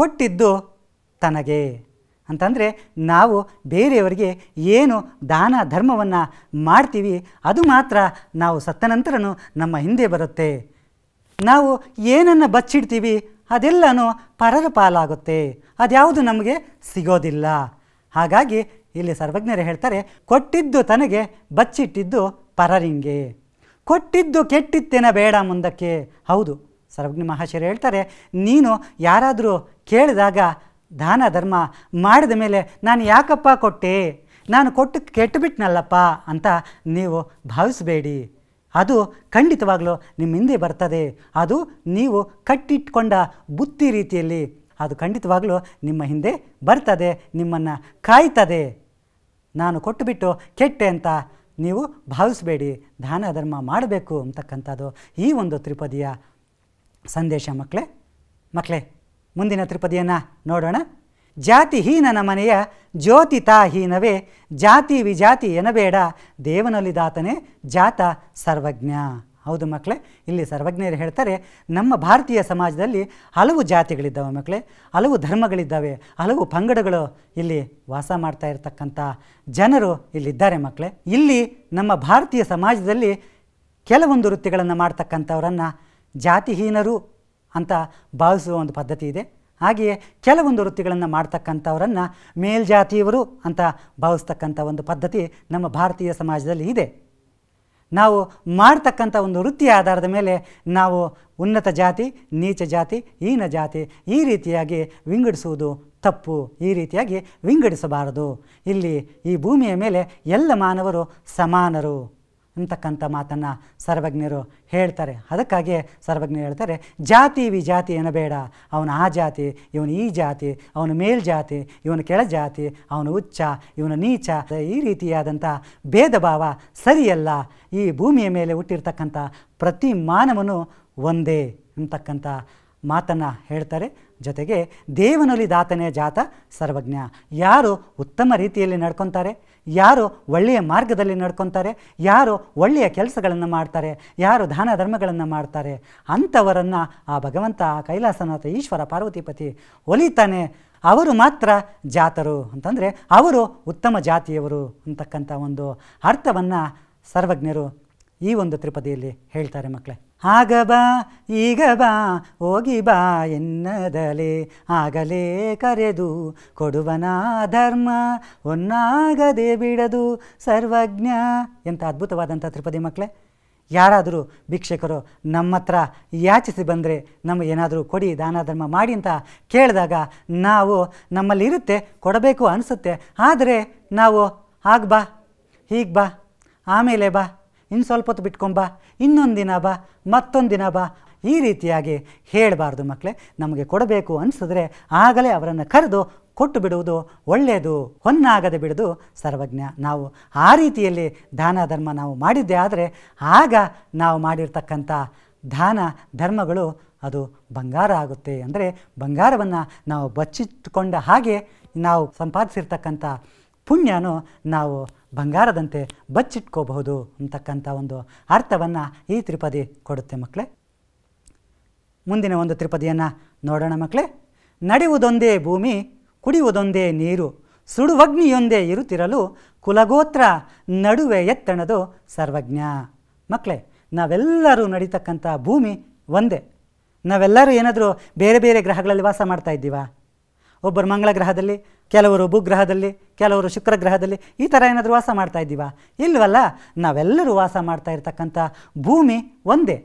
ಕೊಟ್ಟಿದ್ದು ತನಗೆ ಅಂತಂದರೆ ನಾವು ಬೇರೆಯವರಿಗೆ ಏನು ದಾನ ಧರ್ಮವನ್ನು ಮಾಡ್ತೀವಿ ಅದು ಮಾತ್ರ ನಾವು ಸತ್ತ ನಂತರನೂ ನಮ್ಮ ಹಿಂದೆ ಬರುತ್ತೆ ನಾವು ಏನನ್ನು ಬಚ್ಚಿಡ್ತೀವಿ ಅದೆಲ್ಲನೂ ಪರರ ಪಾಲಾಗುತ್ತೆ ಅದ್ಯಾವುದು ನಮಗೆ ಸಿಗೋದಿಲ್ಲ ಹಾಗಾಗಿ ಇಲ್ಲಿ ಸರ್ವಜ್ಞರು ಹೇಳ್ತಾರೆ ಕೊಟ್ಟಿದ್ದು ತನಗೆ ಬಚ್ಚಿಟ್ಟಿದ್ದು ಪರರಿಂಗೆ ಕೊಟ್ಟಿದ್ದು ಕೆಟ್ಟಿತ್ತೇನ ಬೇಡ ಮುಂದಕ್ಕೆ ಹೌದು ಸರ್ವಜ್ಞ ಮಹಾಶಯರು ಹೇಳ್ತಾರೆ ನೀನು ಯಾರಾದರೂ ಕೇಳಿದಾಗ ದಾನ ಧರ್ಮ ಮಾಡಿದ ಮೇಲೆ ನಾನು ಯಾಕಪ್ಪ ಕೊಟ್ಟೆ ನಾನು ಕೊಟ್ಟು ಕೆಟ್ಟುಬಿಟ್ನಲ್ಲಪ್ಪ ಅಂತ ನೀವು ಭಾವಿಸಬೇಡಿ ಅದು ಖಂಡಿತವಾಗಲೂ ನಿಮ್ಮ ಹಿಂದೆ ಬರ್ತದೆ ಅದು ನೀವು ಕಟ್ಟಿಟ್ಕೊಂಡ ಬುತ್ತಿ ರೀತಿಯಲ್ಲಿ ಅದು ಖಂಡಿತವಾಗಲೂ ನಿಮ್ಮ ಹಿಂದೆ ಬರ್ತದೆ ನಿಮ್ಮನ್ನು ಕಾಯ್ತದೆ ನಾನು ಕೊಟ್ಟುಬಿಟ್ಟು ಕೆಟ್ಟೆ ಅಂತ ನೀವು ಭಾವಿಸಬೇಡಿ ದಾನ ಧರ್ಮ ಮಾಡಬೇಕು ಅಂತಕ್ಕಂಥದ್ದು ಈ ಒಂದು ತ್ರಿಪದಿಯ ಸಂದೇಶ ಮಕ್ಕಳೇ ಮಕ್ಕಳೇ ಮುಂದಿನ ತ್ರಿಪದಿಯನ್ನು ನೋಡೋಣ ಜಾತಿಹೀನನ ಮನೆಯ ಜ್ಯೋತಿ ತಾಹೀನವೇ ಜಾತಿ ವಿಜಾತಿ ಎನಬೇಡ ದೇವನಲ್ಲಿ ದಾತನೇ ಜಾತ ಸರ್ವಜ್ಞ ಹೌದು ಮಕ್ಕಳೇ ಇಲ್ಲಿ ಸರ್ವಜ್ಞರು ಹೇಳ್ತಾರೆ ನಮ್ಮ ಭಾರತೀಯ ಸಮಾಜದಲ್ಲಿ ಹಲವು ಜಾತಿಗಳಿದ್ದಾವೆ ಮಕ್ಕಳೇ ಹಲವು ಧರ್ಮಗಳಿದ್ದಾವೆ ಹಲವು ಪಂಗಡಗಳು ಇಲ್ಲಿ ವಾಸ ಮಾಡ್ತಾ ಇರತಕ್ಕಂಥ ಜನರು ಇಲ್ಲಿದ್ದಾರೆ ಮಕ್ಕಳೇ ಇಲ್ಲಿ ನಮ್ಮ ಭಾರತೀಯ ಸಮಾಜದಲ್ಲಿ ಕೆಲವೊಂದು ವೃತ್ತಿಗಳನ್ನು ಮಾಡ್ತಕ್ಕಂಥವರನ್ನು ಜಾತಿಹೀನರು ಅಂತ ಭಾವಿಸುವ ಒಂದು ಪದ್ಧತಿ ಇದೆ ಹಾಗೆಯೇ ಕೆಲವೊಂದು ವೃತ್ತಿಗಳನ್ನು ಮಾಡ್ತಕ್ಕಂಥವರನ್ನು ಮೇಲ್ಜಾತಿಯವರು ಅಂತ ಭಾವಿಸ್ತಕ್ಕಂಥ ಒಂದು ಪದ್ಧತಿ ನಮ್ಮ ಭಾರತೀಯ ಸಮಾಜದಲ್ಲಿ ಇದೆ ನಾವು ಮಾಡ್ತಕ್ಕಂಥ ಒಂದು ವೃತ್ತಿಯ ಆಧಾರದ ಮೇಲೆ ನಾವು ಉನ್ನತ ಜಾತಿ ನೀಚ ಜಾತಿ ಹೀನ ಜಾತಿ ಈ ರೀತಿಯಾಗಿ ವಿಂಗಡಿಸುವುದು ತಪ್ಪು ಈ ರೀತಿಯಾಗಿ ವಿಂಗಡಿಸಬಾರದು ಇಲ್ಲಿ ಈ ಭೂಮಿಯ ಮೇಲೆ ಎಲ್ಲ ಮಾನವರು ಸಮಾನರು ಅಂತಕ್ಕಂಥ ಮಾತನ್ನು ಸರ್ವಜ್ಞರು ಹೇಳ್ತಾರೆ ಅದಕ್ಕಾಗಿ ಸರ್ವಜ್ಞರು ಹೇಳ್ತಾರೆ ಜಾತಿ ವಿಜಾತಿ ಬೇಡ ಅವನ ಆ ಜಾತಿ ಇವನು ಈ ಜಾತಿ ಅವನು ಮೇಲ್ಜಾತಿ ಇವನು ಕೆಳಜಾತಿ ಅವನು ಉಚ್ಚ ಇವನು ನೀಚ ಈ ರೀತಿಯಾದಂಥ ಭೇದ ಭಾವ ಸರಿಯಲ್ಲ ಈ ಭೂಮಿಯ ಮೇಲೆ ಹುಟ್ಟಿರ್ತಕ್ಕಂಥ ಪ್ರತಿ ಮಾನವನು ಒಂದೇ ಅಂತಕ್ಕಂಥ ಮಾತನ್ನು ಹೇಳ್ತಾರೆ ಜೊತೆಗೆ ದೇವನಲ್ಲಿ ದಾತನೇ ಜಾತ ಸರ್ವಜ್ಞ ಯಾರು ಉತ್ತಮ ರೀತಿಯಲ್ಲಿ ನಡ್ಕೊತಾರೆ ಯಾರು ಒಳ್ಳೆಯ ಮಾರ್ಗದಲ್ಲಿ ನಡ್ಕೊತಾರೆ ಯಾರು ಒಳ್ಳೆಯ ಕೆಲಸಗಳನ್ನು ಮಾಡ್ತಾರೆ ಯಾರು ದಾನ ಧರ್ಮಗಳನ್ನು ಮಾಡ್ತಾರೆ ಅಂಥವರನ್ನು ಆ ಭಗವಂತ ಕೈಲಾಸನಾಥ ಈಶ್ವರ ಪಾರ್ವತಿಪತಿ ಒಲಿತಾನೆ ಅವರು ಮಾತ್ರ ಜಾತರು ಅಂತಂದರೆ ಅವರು ಉತ್ತಮ ಜಾತಿಯವರು ಅಂತಕ್ಕಂಥ ಒಂದು ಅರ್ಥವನ್ನು ಸರ್ವಜ್ಞರು ಈ ಒಂದು ತ್ರಿಪದಿಯಲ್ಲಿ ಹೇಳ್ತಾರೆ ಮಕ್ಕಳೇ ಆಗ ಬಾ ಈಗ ಬಾ ಹೋಗಿ ಬಾ ಎನ್ನದಲೆ ಆಗಲೇ ಕರೆದು ಕೊಡುವನ ಧರ್ಮ ಒನ್ನಾಗದೆ ಬಿಡದು ಸರ್ವಜ್ಞ ಎಂಥ ಅದ್ಭುತವಾದಂಥ ತ್ರಿಪದಿ ಮಕ್ಕಳೇ ಯಾರಾದರೂ ಭಿಕ್ಷಕರು ನಮ್ಮ ಹತ್ರ ಯಾಚಿಸಿ ಬಂದರೆ ನಮಗೆ ಏನಾದರೂ ಕೊಡಿ ದಾನ ಧರ್ಮ ಮಾಡಿ ಅಂತ ಕೇಳಿದಾಗ ನಾವು ನಮ್ಮಲ್ಲಿರುತ್ತೆ ಕೊಡಬೇಕು ಅನಿಸುತ್ತೆ ಆದರೆ ನಾವು ಹಾಗ ಬಾ ಹೀಗೆ ಬಾ ಆಮೇಲೆ ಬಾ ಇನ್ನು ಸ್ವಲ್ಪ ಹೊತ್ತು ಬಿಟ್ಕೊಂಬ ಇನ್ನೊಂದು ದಿನ ಬಾ ಮತ್ತೊಂದು ದಿನ ಬಾ ಈ ರೀತಿಯಾಗಿ ಹೇಳಬಾರ್ದು ಮಕ್ಕಳೇ ನಮಗೆ ಕೊಡಬೇಕು ಅನಿಸಿದ್ರೆ ಆಗಲೇ ಅವರನ್ನು ಕರೆದು ಕೊಟ್ಟು ಬಿಡುವುದು ಒಳ್ಳೆಯದು ಹೊನ್ನಾಗದೆ ಬಿಡುವುದು ಸರ್ವಜ್ಞ ನಾವು ಆ ರೀತಿಯಲ್ಲಿ ದಾನ ಧರ್ಮ ನಾವು ಮಾಡಿದ್ದೇ ಆದರೆ ಆಗ ನಾವು ಮಾಡಿರ್ತಕ್ಕಂಥ ದಾನ ಧರ್ಮಗಳು ಅದು ಬಂಗಾರ ಆಗುತ್ತೆ ಅಂದರೆ ಬಂಗಾರವನ್ನು ನಾವು ಬಚ್ಚಿಟ್ಟುಕೊಂಡ ಹಾಗೆ ನಾವು ಸಂಪಾದಿಸಿರ್ತಕ್ಕಂಥ ಪುಣ್ಯನೂ ನಾವು ಬಂಗಾರದಂತೆ ಬಚ್ಚಿಟ್ಕೋಬಹುದು ಅಂತಕ್ಕಂಥ ಒಂದು ಅರ್ಥವನ್ನು ಈ ತ್ರಿಪದಿ ಕೊಡುತ್ತೆ ಮಕ್ಕಳೇ ಮುಂದಿನ ಒಂದು ತ್ರಿಪದಿಯನ್ನು ನೋಡೋಣ ಮಕ್ಕಳೇ ನಡೆಯುವುದೊಂದೇ ಭೂಮಿ ಕುಡಿಯುವುದೊಂದೇ ನೀರು ಸುಡುವಗ್ನಿಯೊಂದೇ ಇರುತ್ತಿರಲು ಕುಲಗೋತ್ರ ನಡುವೆ ಎತ್ತಣದು ಸರ್ವಜ್ಞ ಮಕ್ಕಳೇ ನಾವೆಲ್ಲರೂ ನಡೀತಕ್ಕಂಥ ಭೂಮಿ ಒಂದೇ ನಾವೆಲ್ಲರೂ ಏನಾದರೂ ಬೇರೆ ಬೇರೆ ಗ್ರಹಗಳಲ್ಲಿ ವಾಸ ಮಾಡ್ತಾ ಇದ್ದೀವಾ ಒಬ್ಬರು ಮಂಗಳ ಗ್ರಹದಲ್ಲಿ ಕೆಲವರು ಭೂಗ್ರಹದಲ್ಲಿ ಕೆಲವರು ಶುಕ್ರ ಗ್ರಹದಲ್ಲಿ ಈ ಥರ ಏನಾದರೂ ವಾಸ ಮಾಡ್ತಾ ಇದ್ದೀವ ಇಲ್ವಲ್ಲ ನಾವೆಲ್ಲರೂ ವಾಸ ಮಾಡ್ತಾ ಇರ್ತಕ್ಕಂಥ ಭೂಮಿ ಒಂದೇ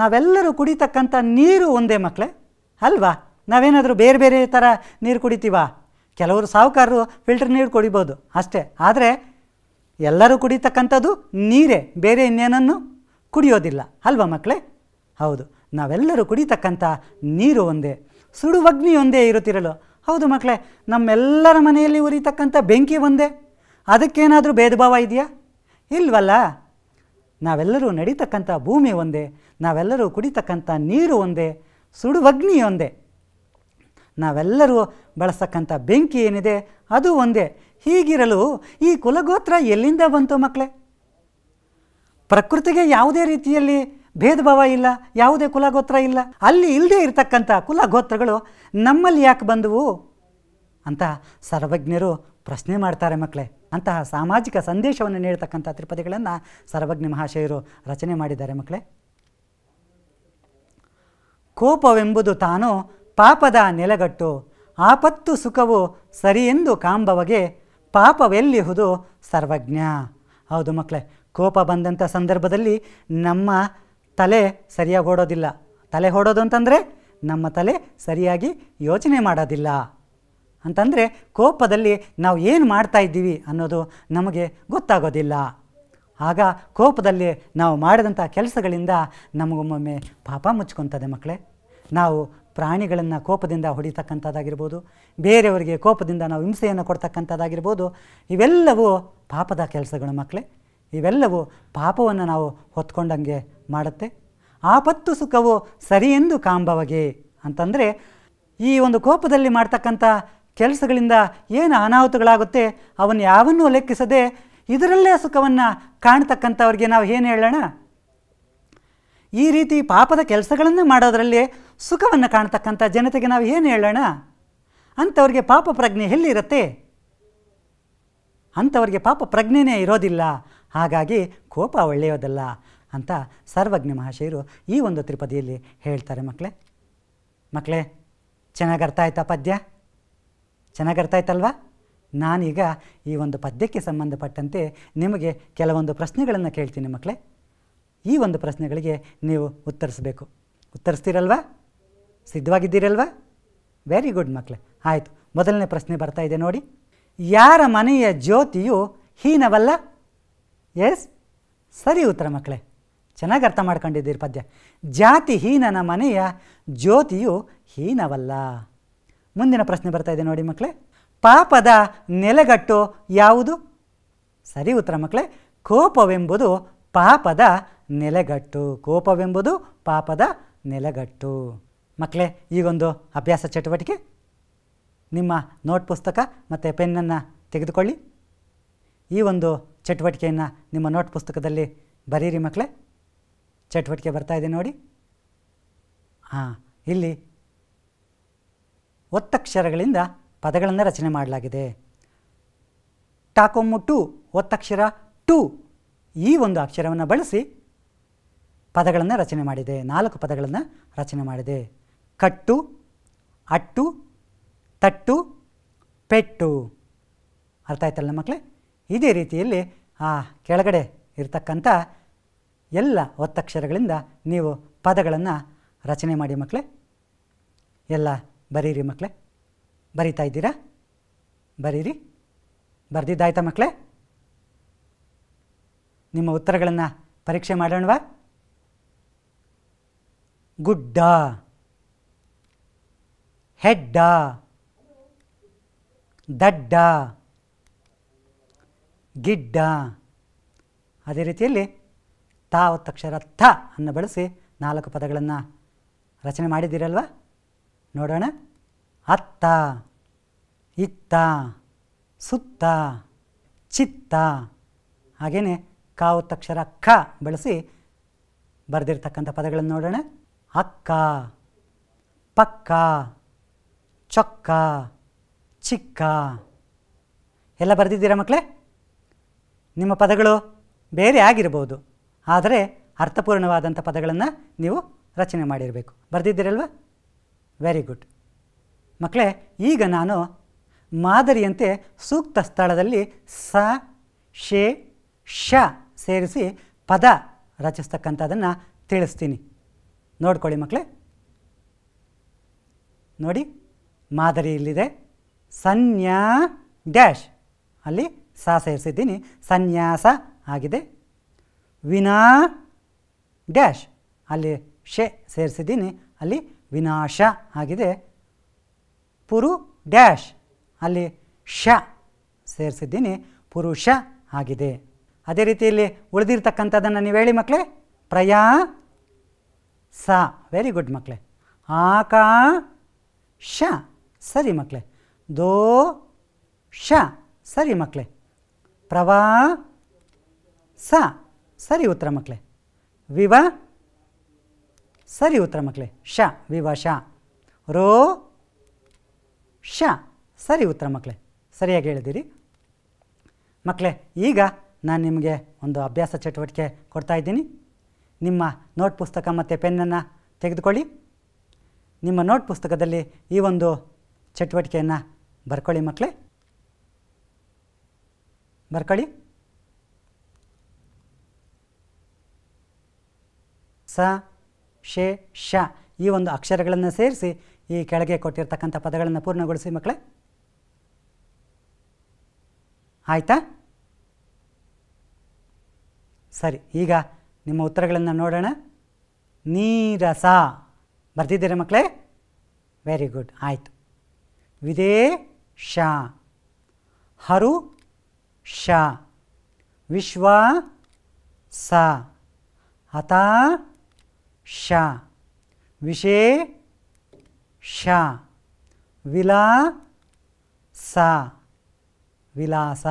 ನಾವೆಲ್ಲರೂ ಕುಡಿತಕ್ಕಂಥ ನೀರು ಒಂದೇ ಮಕ್ಕಳೇ ಅಲ್ವಾ ನಾವೇನಾದರೂ ಬೇರೆ ಬೇರೆ ಥರ ನೀರು ಕುಡಿತೀವ ಕೆಲವರು ಸಾಹುಕಾರರು ಫಿಲ್ಟರ್ ನೀರು ಕುಡಿಬೋದು ಅಷ್ಟೇ ಆದರೆ ಎಲ್ಲರೂ ಕುಡಿತಕ್ಕಂಥದ್ದು ನೀರೇ ಬೇರೆ ಇನ್ನೇನನ್ನು ಕುಡಿಯೋದಿಲ್ಲ ಅಲ್ವಾ ಮಕ್ಕಳೇ ಹೌದು ನಾವೆಲ್ಲರೂ ಕುಡಿತಕ್ಕಂಥ ನೀರು ಒಂದೇ ಸುಡುವಗ್ನಿ ಒಂದೇ ಇರುತ್ತಿರಲು ಹೌದು ಮಕ್ಕಳೇ ನಮ್ಮೆಲ್ಲರ ಮನೆಯಲ್ಲಿ ಉರಿತಕ್ಕಂಥ ಬೆಂಕಿ ಒಂದೇ ಅದಕ್ಕೇನಾದರೂ ಭೇದ ಭಾವ ಇದೆಯಾ ಇಲ್ವಲ್ಲ ನಾವೆಲ್ಲರೂ ನಡೀತಕ್ಕಂಥ ಭೂಮಿ ಒಂದೇ ನಾವೆಲ್ಲರೂ ಕುಡಿತಕ್ಕಂಥ ನೀರು ಒಂದೇ ಸುಡುವಗ್ನಿ ಒಂದೇ ನಾವೆಲ್ಲರೂ ಬಳಸ್ತಕ್ಕಂಥ ಬೆಂಕಿ ಏನಿದೆ ಅದು ಒಂದೇ ಹೀಗಿರಲು ಈ ಕುಲಗೋತ್ರ ಎಲ್ಲಿಂದ ಬಂತು ಮಕ್ಕಳೇ ಪ್ರಕೃತಿಗೆ ಯಾವುದೇ ರೀತಿಯಲ್ಲಿ ಭೇದ ಭಾವ ಇಲ್ಲ ಯಾವುದೇ ಕುಲ ಗೋತ್ರ ಇಲ್ಲ ಅಲ್ಲಿ ಇಲ್ಲದೆ ಇರತಕ್ಕಂಥ ಕುಲ ಗೋತ್ರಗಳು ನಮ್ಮಲ್ಲಿ ಯಾಕೆ ಬಂದವು ಅಂತ ಸರ್ವಜ್ಞರು ಪ್ರಶ್ನೆ ಮಾಡ್ತಾರೆ ಮಕ್ಕಳೇ ಅಂತಹ ಸಾಮಾಜಿಕ ಸಂದೇಶವನ್ನು ನೀಡ್ತಕ್ಕಂಥ ತ್ರಿಪದಿಗಳನ್ನು ಸರ್ವಜ್ಞ ಮಹಾಶಯರು ರಚನೆ ಮಾಡಿದ್ದಾರೆ ಮಕ್ಕಳೇ ಕೋಪವೆಂಬುದು ತಾನು ಪಾಪದ ನೆಲೆಗಟ್ಟು ಆಪತ್ತು ಸುಖವು ಸರಿ ಎಂದು ಕಾಂಬವಗೆ ಪಾಪವೆಲ್ಲಿಹುದು ಸರ್ವಜ್ಞ ಹೌದು ಮಕ್ಕಳೇ ಕೋಪ ಬಂದಂಥ ಸಂದರ್ಭದಲ್ಲಿ ನಮ್ಮ ತಲೆ ಸರಿಯಾಗಿ ಓಡೋದಿಲ್ಲ ತಲೆ ಓಡೋದು ಅಂತಂದರೆ ನಮ್ಮ ತಲೆ ಸರಿಯಾಗಿ ಯೋಚನೆ ಮಾಡೋದಿಲ್ಲ ಅಂತಂದರೆ ಕೋಪದಲ್ಲಿ ನಾವು ಏನು ಮಾಡ್ತಾ ಇದ್ದೀವಿ ಅನ್ನೋದು ನಮಗೆ ಗೊತ್ತಾಗೋದಿಲ್ಲ ಆಗ ಕೋಪದಲ್ಲಿ ನಾವು ಮಾಡಿದಂಥ ಕೆಲಸಗಳಿಂದ ನಮಗೊಮ್ಮೊಮ್ಮೆ ಪಾಪ ಮುಚ್ಕೊತದೆ ಮಕ್ಕಳೇ ನಾವು ಪ್ರಾಣಿಗಳನ್ನು ಕೋಪದಿಂದ ಹೊಡಿತಕ್ಕಂಥದ್ದಾಗಿರ್ಬೋದು ಬೇರೆಯವರಿಗೆ ಕೋಪದಿಂದ ನಾವು ಹಿಂಸೆಯನ್ನು ಕೊಡ್ತಕ್ಕಂಥದ್ದಾಗಿರ್ಬೋದು ಇವೆಲ್ಲವೂ ಪಾಪದ ಕೆಲಸಗಳು ಮಕ್ಕಳೇ ಇವೆಲ್ಲವೂ ಪಾಪವನ್ನು ನಾವು ಹೊತ್ಕೊಂಡಂಗೆ ಮಾಡುತ್ತೆ ಆಪತ್ತು ಸುಖವು ಸರಿಯೆಂದು ಕಾಂಬವಗೆ ಅಂತಂದರೆ ಈ ಒಂದು ಕೋಪದಲ್ಲಿ ಮಾಡ್ತಕ್ಕಂಥ ಕೆಲಸಗಳಿಂದ ಏನು ಅನಾಹುತಗಳಾಗುತ್ತೆ ಅವನ್ನು ಯಾವನ್ನೂ ಲೆಕ್ಕಿಸದೆ ಇದರಲ್ಲೇ ಸುಖವನ್ನು ಕಾಣ್ತಕ್ಕಂಥವ್ರಿಗೆ ನಾವು ಏನು ಹೇಳೋಣ ಈ ರೀತಿ ಪಾಪದ ಕೆಲಸಗಳನ್ನು ಮಾಡೋದರಲ್ಲಿ ಸುಖವನ್ನು ಕಾಣ್ತಕ್ಕಂಥ ಜನತೆಗೆ ನಾವು ಏನು ಹೇಳೋಣ ಅಂಥವ್ರಿಗೆ ಪಾಪ ಪ್ರಜ್ಞೆ ಎಲ್ಲಿರುತ್ತೆ ಅಂಥವ್ರಿಗೆ ಪಾಪ ಪ್ರಜ್ಞೆನೇ ಇರೋದಿಲ್ಲ ಹಾಗಾಗಿ ಕೋಪ ಒಳ್ಳೆಯೋದಲ್ಲ ಅಂತ ಸರ್ವಜ್ಞ ಮಹಾಶಯರು ಈ ಒಂದು ತ್ರಿಪದಿಯಲ್ಲಿ ಹೇಳ್ತಾರೆ ಮಕ್ಕಳೇ ಮಕ್ಕಳೇ ಚೆನ್ನಾಗಿ ಅರ್ಥ ಆಯ್ತಾ ಪದ್ಯ ಚೆನ್ನಾಗಿ ಅರ್ಥ ಆಯ್ತಲ್ವಾ ನಾನೀಗ ಈ ಒಂದು ಪದ್ಯಕ್ಕೆ ಸಂಬಂಧಪಟ್ಟಂತೆ ನಿಮಗೆ ಕೆಲವೊಂದು ಪ್ರಶ್ನೆಗಳನ್ನು ಕೇಳ್ತೀನಿ ಮಕ್ಕಳೇ ಈ ಒಂದು ಪ್ರಶ್ನೆಗಳಿಗೆ ನೀವು ಉತ್ತರಿಸಬೇಕು ಉತ್ತರಿಸ್ತೀರಲ್ವಾ ಸಿದ್ಧವಾಗಿದ್ದೀರಲ್ವಾ ವೆರಿ ಗುಡ್ ಮಕ್ಕಳೇ ಆಯಿತು ಮೊದಲನೇ ಪ್ರಶ್ನೆ ಬರ್ತಾ ಇದೆ ನೋಡಿ ಯಾರ ಮನೆಯ ಜ್ಯೋತಿಯು ಹೀನವಲ್ಲ ಎಸ್ ಸರಿ ಉತ್ತರ ಮಕ್ಕಳೇ ಚೆನ್ನಾಗಿ ಅರ್ಥ ಮಾಡ್ಕೊಂಡಿದ್ದೀರಿ ಪದ್ಯ ಜಾತಿ ಹೀನನ ಮನೆಯ ಜ್ಯೋತಿಯು ಹೀನವಲ್ಲ ಮುಂದಿನ ಪ್ರಶ್ನೆ ಬರ್ತಾ ಇದೆ ನೋಡಿ ಮಕ್ಕಳೇ ಪಾಪದ ನೆಲೆಗಟ್ಟು ಯಾವುದು ಸರಿ ಉತ್ತರ ಮಕ್ಕಳೇ ಕೋಪವೆಂಬುದು ಪಾಪದ ನೆಲೆಗಟ್ಟು ಕೋಪವೆಂಬುದು ಪಾಪದ ನೆಲೆಗಟ್ಟು ಮಕ್ಕಳೇ ಈಗೊಂದು ಅಭ್ಯಾಸ ಚಟುವಟಿಕೆ ನಿಮ್ಮ ನೋಟ್ ಪುಸ್ತಕ ಮತ್ತು ಪೆನ್ನನ್ನು ತೆಗೆದುಕೊಳ್ಳಿ ಈ ಒಂದು ಚಟುವಟಿಕೆಯನ್ನು ನಿಮ್ಮ ನೋಟ್ ಪುಸ್ತಕದಲ್ಲಿ ಬರೀರಿ ಮಕ್ಕಳೇ ಚಟುವಟಿಕೆ ಬರ್ತಾ ಇದೆ ನೋಡಿ ಹಾಂ ಇಲ್ಲಿ ಒತ್ತಕ್ಷರಗಳಿಂದ ಪದಗಳನ್ನು ರಚನೆ ಮಾಡಲಾಗಿದೆ ಟಾಕೊಮ್ಮು ಟು ಒತ್ತಕ್ಷರ ಟು ಈ ಒಂದು ಅಕ್ಷರವನ್ನು ಬಳಸಿ ಪದಗಳನ್ನು ರಚನೆ ಮಾಡಿದೆ ನಾಲ್ಕು ಪದಗಳನ್ನು ರಚನೆ ಮಾಡಿದೆ ಕಟ್ಟು ಅಟ್ಟು ತಟ್ಟು ಪೆಟ್ಟು ಅರ್ಥ ಆಯ್ತಲ್ಲ ಮಕ್ಕಳೇ ಇದೇ ರೀತಿಯಲ್ಲಿ ಆ ಕೆಳಗಡೆ ಇರತಕ್ಕಂಥ ಎಲ್ಲ ಒತ್ತಕ್ಷರಗಳಿಂದ ನೀವು ಪದಗಳನ್ನು ರಚನೆ ಮಾಡಿ ಮಕ್ಕಳೇ ಎಲ್ಲ ಬರೀರಿ ಮಕ್ಕಳೇ ಬರಿತಾ ಇದ್ದೀರಾ ಬರೀರಿ ಬರೆದಿದ್ದಾಯ್ತಾ ಮಕ್ಕಳೇ ನಿಮ್ಮ ಉತ್ತರಗಳನ್ನು ಪರೀಕ್ಷೆ ಮಾಡೋಣವಾ ಗುಡ್ಡ ಹೆಡ್ಡ ದಡ್ಡ ಗಿಡ್ಡ ಅದೇ ರೀತಿಯಲ್ಲಿ ತಾವತ್ತಕ್ಷರ ಥ ಅನ್ನು ಬಳಸಿ ನಾಲ್ಕು ಪದಗಳನ್ನು ರಚನೆ ಮಾಡಿದ್ದೀರಲ್ವ ನೋಡೋಣ ಅತ್ತ ಇತ್ತ ಸುತ್ತ ಚಿತ್ತ ಹಾಗೆಯೇ ಕಾವತ್ತಕ್ಷರ ಖ ಬಳಸಿ ಬರೆದಿರ್ತಕ್ಕಂಥ ಪದಗಳನ್ನು ನೋಡೋಣ ಅಕ್ಕ ಪಕ್ಕ ಚೊಕ್ಕ ಚಿಕ್ಕ ಎಲ್ಲ ಬರೆದಿದ್ದೀರಾ ಮಕ್ಕಳೇ ನಿಮ್ಮ ಪದಗಳು ಬೇರೆ ಆಗಿರಬಹುದು ಆದರೆ ಅರ್ಥಪೂರ್ಣವಾದಂಥ ಪದಗಳನ್ನು ನೀವು ರಚನೆ ಮಾಡಿರಬೇಕು ಬರೆದಿದ್ದೀರಲ್ವ ವೆರಿ ಗುಡ್ ಮಕ್ಕಳೇ ಈಗ ನಾನು ಮಾದರಿಯಂತೆ ಸೂಕ್ತ ಸ್ಥಳದಲ್ಲಿ ಸ ಶೇ ಶ ಸೇರಿಸಿ ಪದ ರಚಿಸ್ತಕ್ಕಂಥದ್ದನ್ನು ತಿಳಿಸ್ತೀನಿ ನೋಡ್ಕೊಳ್ಳಿ ಮಕ್ಕಳೇ ನೋಡಿ ಮಾದರಿ ಇಲ್ಲಿದೆ ಸನ್ಯಾ ಡ್ಯಾಶ್ ಅಲ್ಲಿ ಸಾ ಸೇರಿಸಿದ್ದೀನಿ ಸನ್ಯಾಸ ಆಗಿದೆ ವಿನಾ ಡ್ಯಾಶ್ ಅಲ್ಲಿ ಶೆ ಸೇರಿಸಿದ್ದೀನಿ ಅಲ್ಲಿ ವಿನಾಶ ಆಗಿದೆ ಪುರು ಡ್ಯಾಶ್ ಅಲ್ಲಿ ಶ ಸೇರಿಸಿದ್ದೀನಿ ಪುರುಷ ಆಗಿದೆ ಅದೇ ರೀತಿಯಲ್ಲಿ ಉಳಿದಿರ್ತಕ್ಕಂಥದ್ದನ್ನು ನೀವು ಹೇಳಿ ಮಕ್ಕಳೇ ಪ್ರಯಾ ಸ ವೆರಿ ಗುಡ್ ಮಕ್ಕಳೇ ಆಕಾ ಶ ಸರಿ ಮಕ್ಕಳೇ ದೋ ಶ ಸರಿ ಮಕ್ಕಳೇ ಪ್ರವಾ ಸ ಸರಿ ಉತ್ತರ ಮಕ್ಕಳೇ ವಿವ ಸರಿ ಉತ್ತರ ಮಕ್ಕಳೇ ಶ ವಿವ ಶ ರೋ ಶ ಸರಿ ಉತ್ತರ ಮಕ್ಕಳೇ ಸರಿಯಾಗಿ ಹೇಳಿದಿರಿ ಮಕ್ಕಳೇ ಈಗ ನಾನು ನಿಮಗೆ ಒಂದು ಅಭ್ಯಾಸ ಚಟುವಟಿಕೆ ಕೊಡ್ತಾ ಇದ್ದೀನಿ ನಿಮ್ಮ ನೋಟ್ ಪುಸ್ತಕ ಮತ್ತು ಪೆನ್ನನ್ನು ತೆಗೆದುಕೊಳ್ಳಿ ನಿಮ್ಮ ನೋಟ್ ಪುಸ್ತಕದಲ್ಲಿ ಈ ಒಂದು ಚಟುವಟಿಕೆಯನ್ನು ಬರ್ಕೊಳ್ಳಿ ಮಕ್ಕಳೇ ಬರ್ಕೊಳ್ಳಿ ಸ ಶೇ ಶ ಈ ಒಂದು ಅಕ್ಷರಗಳನ್ನು ಸೇರಿಸಿ ಈ ಕೆಳಗೆ ಕೊಟ್ಟಿರ್ತಕ್ಕಂಥ ಪದಗಳನ್ನು ಪೂರ್ಣಗೊಳಿಸಿ ಮಕ್ಕಳೇ ಆಯಿತಾ ಸರಿ ಈಗ ನಿಮ್ಮ ಉತ್ತರಗಳನ್ನು ನೋಡೋಣ ನೀರಸ ಬರ್ತಿದ್ದೀರಾ ಮಕ್ಕಳೇ ವೆರಿ ಗುಡ್ ಆಯಿತು ವಿದೇ ಶ ಹರು ಶ ವಿಶ್ವ ಸ ಅತ ಶ ವಿಷೇ ಶ ವಿಲಾ ಸ ವಿಲಾಸ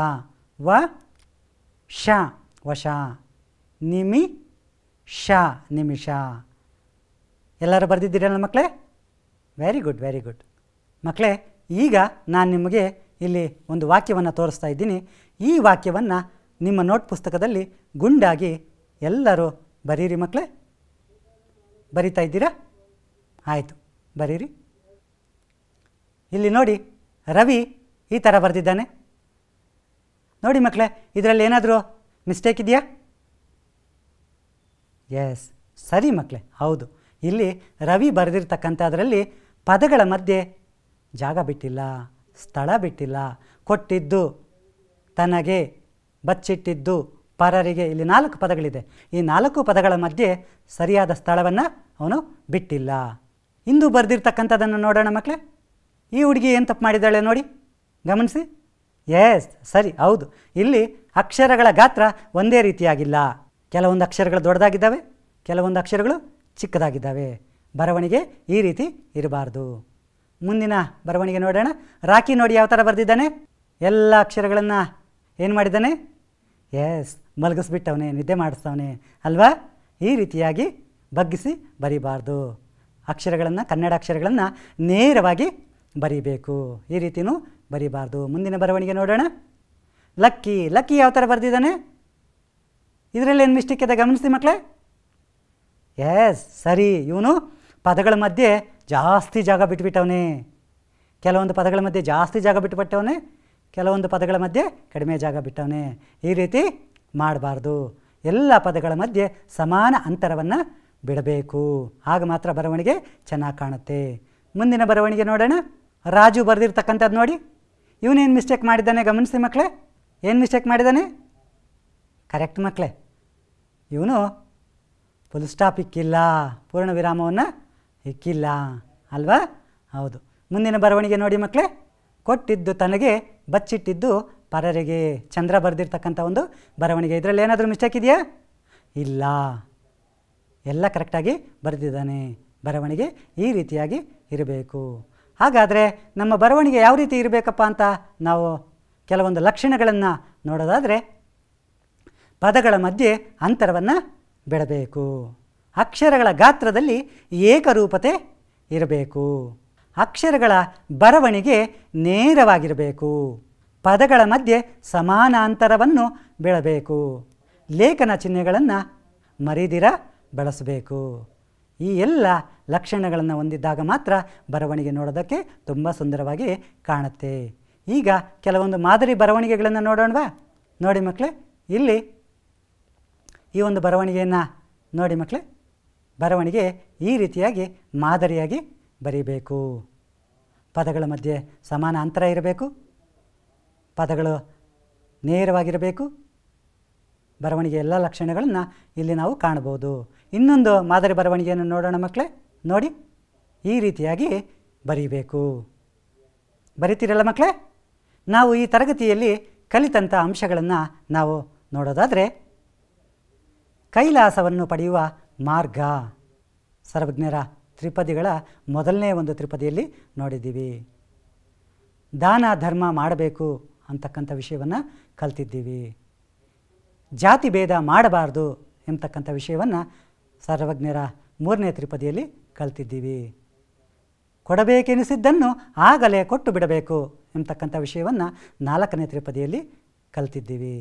ವ ಶ ವಶ ನಿಮಿ ಶ ನಿಮಿಷ ಎಲ್ಲರೂ ಬರೆದಿದ್ದೀರಲ್ಲ ಮಕ್ಕಳೇ ವೆರಿ ಗುಡ್ ವೆರಿ ಗುಡ್ ಮಕ್ಕಳೇ ಈಗ ನಾನು ನಿಮಗೆ ಇಲ್ಲಿ ಒಂದು ವಾಕ್ಯವನ್ನು ತೋರಿಸ್ತಾ ಇದ್ದೀನಿ ಈ ವಾಕ್ಯವನ್ನು ನಿಮ್ಮ ನೋಟ್ ಪುಸ್ತಕದಲ್ಲಿ ಗುಂಡಾಗಿ ಎಲ್ಲರೂ ಬರೀರಿ ಮಕ್ಕಳೇ ಬರಿತಾ ಇದ್ದೀರಾ ಆಯಿತು ಬರೀರಿ ಇಲ್ಲಿ ನೋಡಿ ರವಿ ಈ ಥರ ಬರೆದಿದ್ದಾನೆ ನೋಡಿ ಮಕ್ಕಳೇ ಇದರಲ್ಲಿ ಏನಾದರೂ ಮಿಸ್ಟೇಕ್ ಇದೆಯಾ ಎಸ್ ಸರಿ ಮಕ್ಕಳೇ ಹೌದು ಇಲ್ಲಿ ರವಿ ಬರೆದಿರ್ತಕ್ಕಂಥದ್ರಲ್ಲಿ ಪದಗಳ ಮಧ್ಯೆ ಜಾಗ ಬಿಟ್ಟಿಲ್ಲ ಸ್ಥಳ ಬಿಟ್ಟಿಲ್ಲ ಕೊಟ್ಟಿದ್ದು ತನಗೆ ಬಚ್ಚಿಟ್ಟಿದ್ದು ಪರರಿಗೆ ಇಲ್ಲಿ ನಾಲ್ಕು ಪದಗಳಿದೆ ಈ ನಾಲ್ಕು ಪದಗಳ ಮಧ್ಯೆ ಸರಿಯಾದ ಸ್ಥಳವನ್ನು ಅವನು ಬಿಟ್ಟಿಲ್ಲ ಇಂದು ಬರೆದಿರ್ತಕ್ಕಂಥದ್ದನ್ನು ನೋಡೋಣ ಮಕ್ಕಳೇ ಈ ಹುಡುಗಿ ಏನು ತಪ್ಪು ಮಾಡಿದ್ದಾಳೆ ನೋಡಿ ಗಮನಿಸಿ ಎಸ್ ಸರಿ ಹೌದು ಇಲ್ಲಿ ಅಕ್ಷರಗಳ ಗಾತ್ರ ಒಂದೇ ರೀತಿಯಾಗಿಲ್ಲ ಕೆಲವೊಂದು ಅಕ್ಷರಗಳು ದೊಡ್ಡದಾಗಿದ್ದಾವೆ ಕೆಲವೊಂದು ಅಕ್ಷರಗಳು ಚಿಕ್ಕದಾಗಿದ್ದಾವೆ ಬರವಣಿಗೆ ಈ ರೀತಿ ಇರಬಾರ್ದು ಮುಂದಿನ ಬರವಣಿಗೆ ನೋಡೋಣ ರಾಕಿ ನೋಡಿ ಯಾವ ಥರ ಬರೆದಿದ್ದಾನೆ ಎಲ್ಲ ಅಕ್ಷರಗಳನ್ನು ಏನು ಮಾಡಿದ್ದಾನೆ ಎಸ್ ಮಲಗಿಸ್ಬಿಟ್ಟವನೇ ನಿದ್ದೆ ಮಾಡಿಸ್ತವನೇ ಅಲ್ವಾ ಈ ರೀತಿಯಾಗಿ ಬಗ್ಗಿಸಿ ಬರಿಬಾರ್ದು ಅಕ್ಷರಗಳನ್ನು ಕನ್ನಡ ಅಕ್ಷರಗಳನ್ನು ನೇರವಾಗಿ ಬರಿಬೇಕು ಈ ರೀತಿಯೂ ಬರಿಬಾರ್ದು ಮುಂದಿನ ಬರವಣಿಗೆ ನೋಡೋಣ ಲಕ್ಕಿ ಲಕ್ಕಿ ಯಾವ ಥರ ಬರೆದಿದ್ದಾನೆ ಇದರಲ್ಲಿ ಏನು ಮಿಸ್ಟೇಕ್ ಇದೆ ಗಮನಿಸಿ ಮಕ್ಕಳೇ ಎಸ್ ಸರಿ ಇವನು ಪದಗಳ ಮಧ್ಯೆ ಜಾಸ್ತಿ ಜಾಗ ಬಿಟ್ಬಿಟ್ಟವನೇ ಕೆಲವೊಂದು ಪದಗಳ ಮಧ್ಯೆ ಜಾಸ್ತಿ ಜಾಗ ಬಿಟ್ಟುಬಿಟ್ಟವನೇ ಕೆಲವೊಂದು ಪದಗಳ ಮಧ್ಯೆ ಕಡಿಮೆ ಜಾಗ ಬಿಟ್ಟವನೇ ಈ ರೀತಿ ಮಾಡಬಾರ್ದು ಎಲ್ಲ ಪದಗಳ ಮಧ್ಯೆ ಸಮಾನ ಅಂತರವನ್ನು ಬಿಡಬೇಕು ಆಗ ಮಾತ್ರ ಬರವಣಿಗೆ ಚೆನ್ನಾಗಿ ಕಾಣುತ್ತೆ ಮುಂದಿನ ಬರವಣಿಗೆ ನೋಡೋಣ ರಾಜು ಬರೆದಿರ್ತಕ್ಕಂಥದ್ದು ನೋಡಿ ಇವನೇನು ಮಿಸ್ಟೇಕ್ ಮಾಡಿದ್ದಾನೆ ಗಮನಿಸಿ ಮಕ್ಕಳೇ ಏನು ಮಿಸ್ಟೇಕ್ ಮಾಡಿದ್ದಾನೆ ಕರೆಕ್ಟ್ ಮಕ್ಕಳೇ ಇವನು ಫುಲ್ ಸ್ಟಾಪ್ ಇಕ್ಕಿಲ್ಲ ಪೂರ್ಣ ವಿರಾಮವನ್ನು ಇಕ್ಕಿಲ್ಲ ಅಲ್ವಾ ಹೌದು ಮುಂದಿನ ಬರವಣಿಗೆ ನೋಡಿ ಮಕ್ಕಳೇ ಕೊಟ್ಟಿದ್ದು ತನಗೆ ಬಚ್ಚಿಟ್ಟಿದ್ದು ಪರರಿಗೆ ಚಂದ್ರ ಬರೆದಿರ್ತಕ್ಕಂಥ ಒಂದು ಬರವಣಿಗೆ ಇದರಲ್ಲಿ ಏನಾದರೂ ಮಿಸ್ಟೇಕ್ ಇದೆಯಾ ಇಲ್ಲ ಎಲ್ಲ ಕರೆಕ್ಟಾಗಿ ಬರೆದಿದ್ದಾನೆ ಬರವಣಿಗೆ ಈ ರೀತಿಯಾಗಿ ಇರಬೇಕು ಹಾಗಾದರೆ ನಮ್ಮ ಬರವಣಿಗೆ ಯಾವ ರೀತಿ ಇರಬೇಕಪ್ಪ ಅಂತ ನಾವು ಕೆಲವೊಂದು ಲಕ್ಷಣಗಳನ್ನು ನೋಡೋದಾದರೆ ಪದಗಳ ಮಧ್ಯೆ ಅಂತರವನ್ನು ಬಿಡಬೇಕು ಅಕ್ಷರಗಳ ಗಾತ್ರದಲ್ಲಿ ಏಕರೂಪತೆ ಇರಬೇಕು ಅಕ್ಷರಗಳ ಬರವಣಿಗೆ ನೇರವಾಗಿರಬೇಕು ಪದಗಳ ಮಧ್ಯೆ ಸಮಾನಾಂತರವನ್ನು ಬೆಳಬೇಕು ಲೇಖನ ಚಿಹ್ನೆಗಳನ್ನು ಮರಿದಿರ ಬಳಸಬೇಕು ಈ ಎಲ್ಲ ಲಕ್ಷಣಗಳನ್ನು ಹೊಂದಿದ್ದಾಗ ಮಾತ್ರ ಬರವಣಿಗೆ ನೋಡೋದಕ್ಕೆ ತುಂಬ ಸುಂದರವಾಗಿ ಕಾಣುತ್ತೆ ಈಗ ಕೆಲವೊಂದು ಮಾದರಿ ಬರವಣಿಗೆಗಳನ್ನು ನೋಡೋಣವಾ ನೋಡಿ ಮಕ್ಕಳೇ ಇಲ್ಲಿ ಈ ಒಂದು ಬರವಣಿಗೆಯನ್ನು ನೋಡಿ ಮಕ್ಕಳೇ ಬರವಣಿಗೆ ಈ ರೀತಿಯಾಗಿ ಮಾದರಿಯಾಗಿ ಬರೀಬೇಕು ಪದಗಳ ಮಧ್ಯೆ ಸಮಾನ ಅಂತರ ಇರಬೇಕು ಪದಗಳು ನೇರವಾಗಿರಬೇಕು ಬರವಣಿಗೆ ಎಲ್ಲ ಲಕ್ಷಣಗಳನ್ನು ಇಲ್ಲಿ ನಾವು ಕಾಣಬೋದು ಇನ್ನೊಂದು ಮಾದರಿ ಬರವಣಿಗೆಯನ್ನು ನೋಡೋಣ ಮಕ್ಕಳೇ ನೋಡಿ ಈ ರೀತಿಯಾಗಿ ಬರೀಬೇಕು ಬರಿತೀರಲ್ಲ ಮಕ್ಕಳೇ ನಾವು ಈ ತರಗತಿಯಲ್ಲಿ ಕಲಿತಂಥ ಅಂಶಗಳನ್ನು ನಾವು ನೋಡೋದಾದರೆ ಕೈಲಾಸವನ್ನು ಪಡೆಯುವ ಮಾರ್ಗ ಸರ್ವಜ್ಞರ ತ್ರಿಪದಿಗಳ ಮೊದಲನೇ ಒಂದು ತ್ರಿಪದಿಯಲ್ಲಿ ನೋಡಿದ್ದೀವಿ ದಾನ ಧರ್ಮ ಮಾಡಬೇಕು ಅಂತಕ್ಕಂಥ ವಿಷಯವನ್ನು ಕಲ್ತಿದ್ದೀವಿ ಜಾತಿ ಭೇದ ಮಾಡಬಾರ್ದು ಎಂಬತಕ್ಕಂಥ ವಿಷಯವನ್ನು ಸರ್ವಜ್ಞರ ಮೂರನೇ ತ್ರಿಪದಿಯಲ್ಲಿ ಕಲ್ತಿದ್ದೀವಿ ಕೊಡಬೇಕೆನಿಸಿದ್ದನ್ನು ಆಗಲೇ ಕೊಟ್ಟು ಬಿಡಬೇಕು ಎಂಬತಕ್ಕಂಥ ವಿಷಯವನ್ನು ನಾಲ್ಕನೇ ತ್ರಿಪದಿಯಲ್ಲಿ ಕಲ್ತಿದ್ದೀವಿ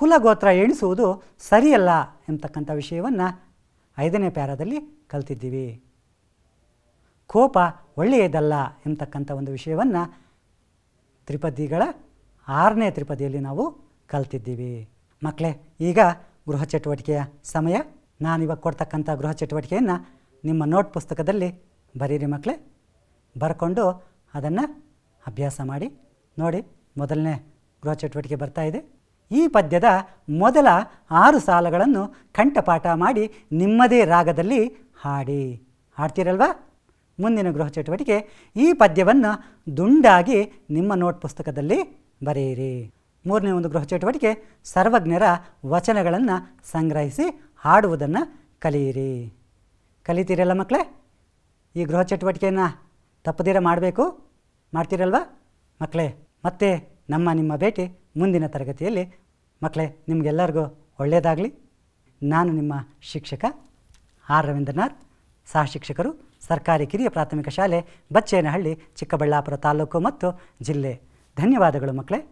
ಕುಲಗೋತ್ರ ಎಣಿಸುವುದು ಸರಿಯಲ್ಲ ಎಂಬತಕ್ಕಂಥ ವಿಷಯವನ್ನು ಐದನೇ ಪ್ಯಾರದಲ್ಲಿ ಕಲ್ತಿದ್ದೀವಿ ಕೋಪ ಒಳ್ಳೆಯದಲ್ಲ ಎಂತಕ್ಕಂಥ ಒಂದು ವಿಷಯವನ್ನು ತ್ರಿಪದಿಗಳ ಆರನೇ ತ್ರಿಪದಿಯಲ್ಲಿ ನಾವು ಕಲ್ತಿದ್ದೀವಿ ಮಕ್ಕಳೇ ಈಗ ಗೃಹ ಚಟುವಟಿಕೆಯ ಸಮಯ ನಾನಿವಾಗ ಕೊಡ್ತಕ್ಕಂಥ ಗೃಹ ಚಟುವಟಿಕೆಯನ್ನು ನಿಮ್ಮ ನೋಟ್ ಪುಸ್ತಕದಲ್ಲಿ ಬರೀರಿ ಮಕ್ಕಳೇ ಬರ್ಕೊಂಡು ಅದನ್ನು ಅಭ್ಯಾಸ ಮಾಡಿ ನೋಡಿ ಮೊದಲನೇ ಗೃಹ ಚಟುವಟಿಕೆ ಬರ್ತಾಯಿದೆ ಈ ಪದ್ಯದ ಮೊದಲ ಆರು ಸಾಲಗಳನ್ನು ಕಂಠಪಾಠ ಮಾಡಿ ನಿಮ್ಮದೇ ರಾಗದಲ್ಲಿ ಹಾಡಿ ಹಾಡ್ತೀರಲ್ವಾ ಮುಂದಿನ ಗೃಹ ಚಟುವಟಿಕೆ ಈ ಪದ್ಯವನ್ನು ದುಂಡಾಗಿ ನಿಮ್ಮ ನೋಟ್ ಪುಸ್ತಕದಲ್ಲಿ ಬರೆಯಿರಿ ಮೂರನೇ ಒಂದು ಗೃಹ ಚಟುವಟಿಕೆ ಸರ್ವಜ್ಞರ ವಚನಗಳನ್ನು ಸಂಗ್ರಹಿಸಿ ಹಾಡುವುದನ್ನು ಕಲಿಯಿರಿ ಕಲಿತೀರಲ್ಲ ಮಕ್ಕಳೇ ಈ ಗೃಹ ಚಟುವಟಿಕೆಯನ್ನು ತಪ್ಪದಿರ ಮಾಡಬೇಕು ಮಾಡ್ತೀರಲ್ವಾ ಮಕ್ಕಳೇ ಮತ್ತೆ ನಮ್ಮ ನಿಮ್ಮ ಭೇಟಿ ಮುಂದಿನ ತರಗತಿಯಲ್ಲಿ ಮಕ್ಕಳೇ ನಿಮಗೆಲ್ಲರಿಗೂ ಒಳ್ಳೆಯದಾಗಲಿ ನಾನು ನಿಮ್ಮ ಶಿಕ್ಷಕ ಆರ್ ರವೀಂದ್ರನಾಥ್ ಸಹ ಶಿಕ್ಷಕರು ಸರ್ಕಾರಿ ಕಿರಿಯ ಪ್ರಾಥಮಿಕ ಶಾಲೆ ಬಚ್ಚೇನಹಳ್ಳಿ ಚಿಕ್ಕಬಳ್ಳಾಪುರ ತಾಲೂಕು ಮತ್ತು ಜಿಲ್ಲೆ ಧನ್ಯವಾದಗಳು ಮಕ್ಕಳೇ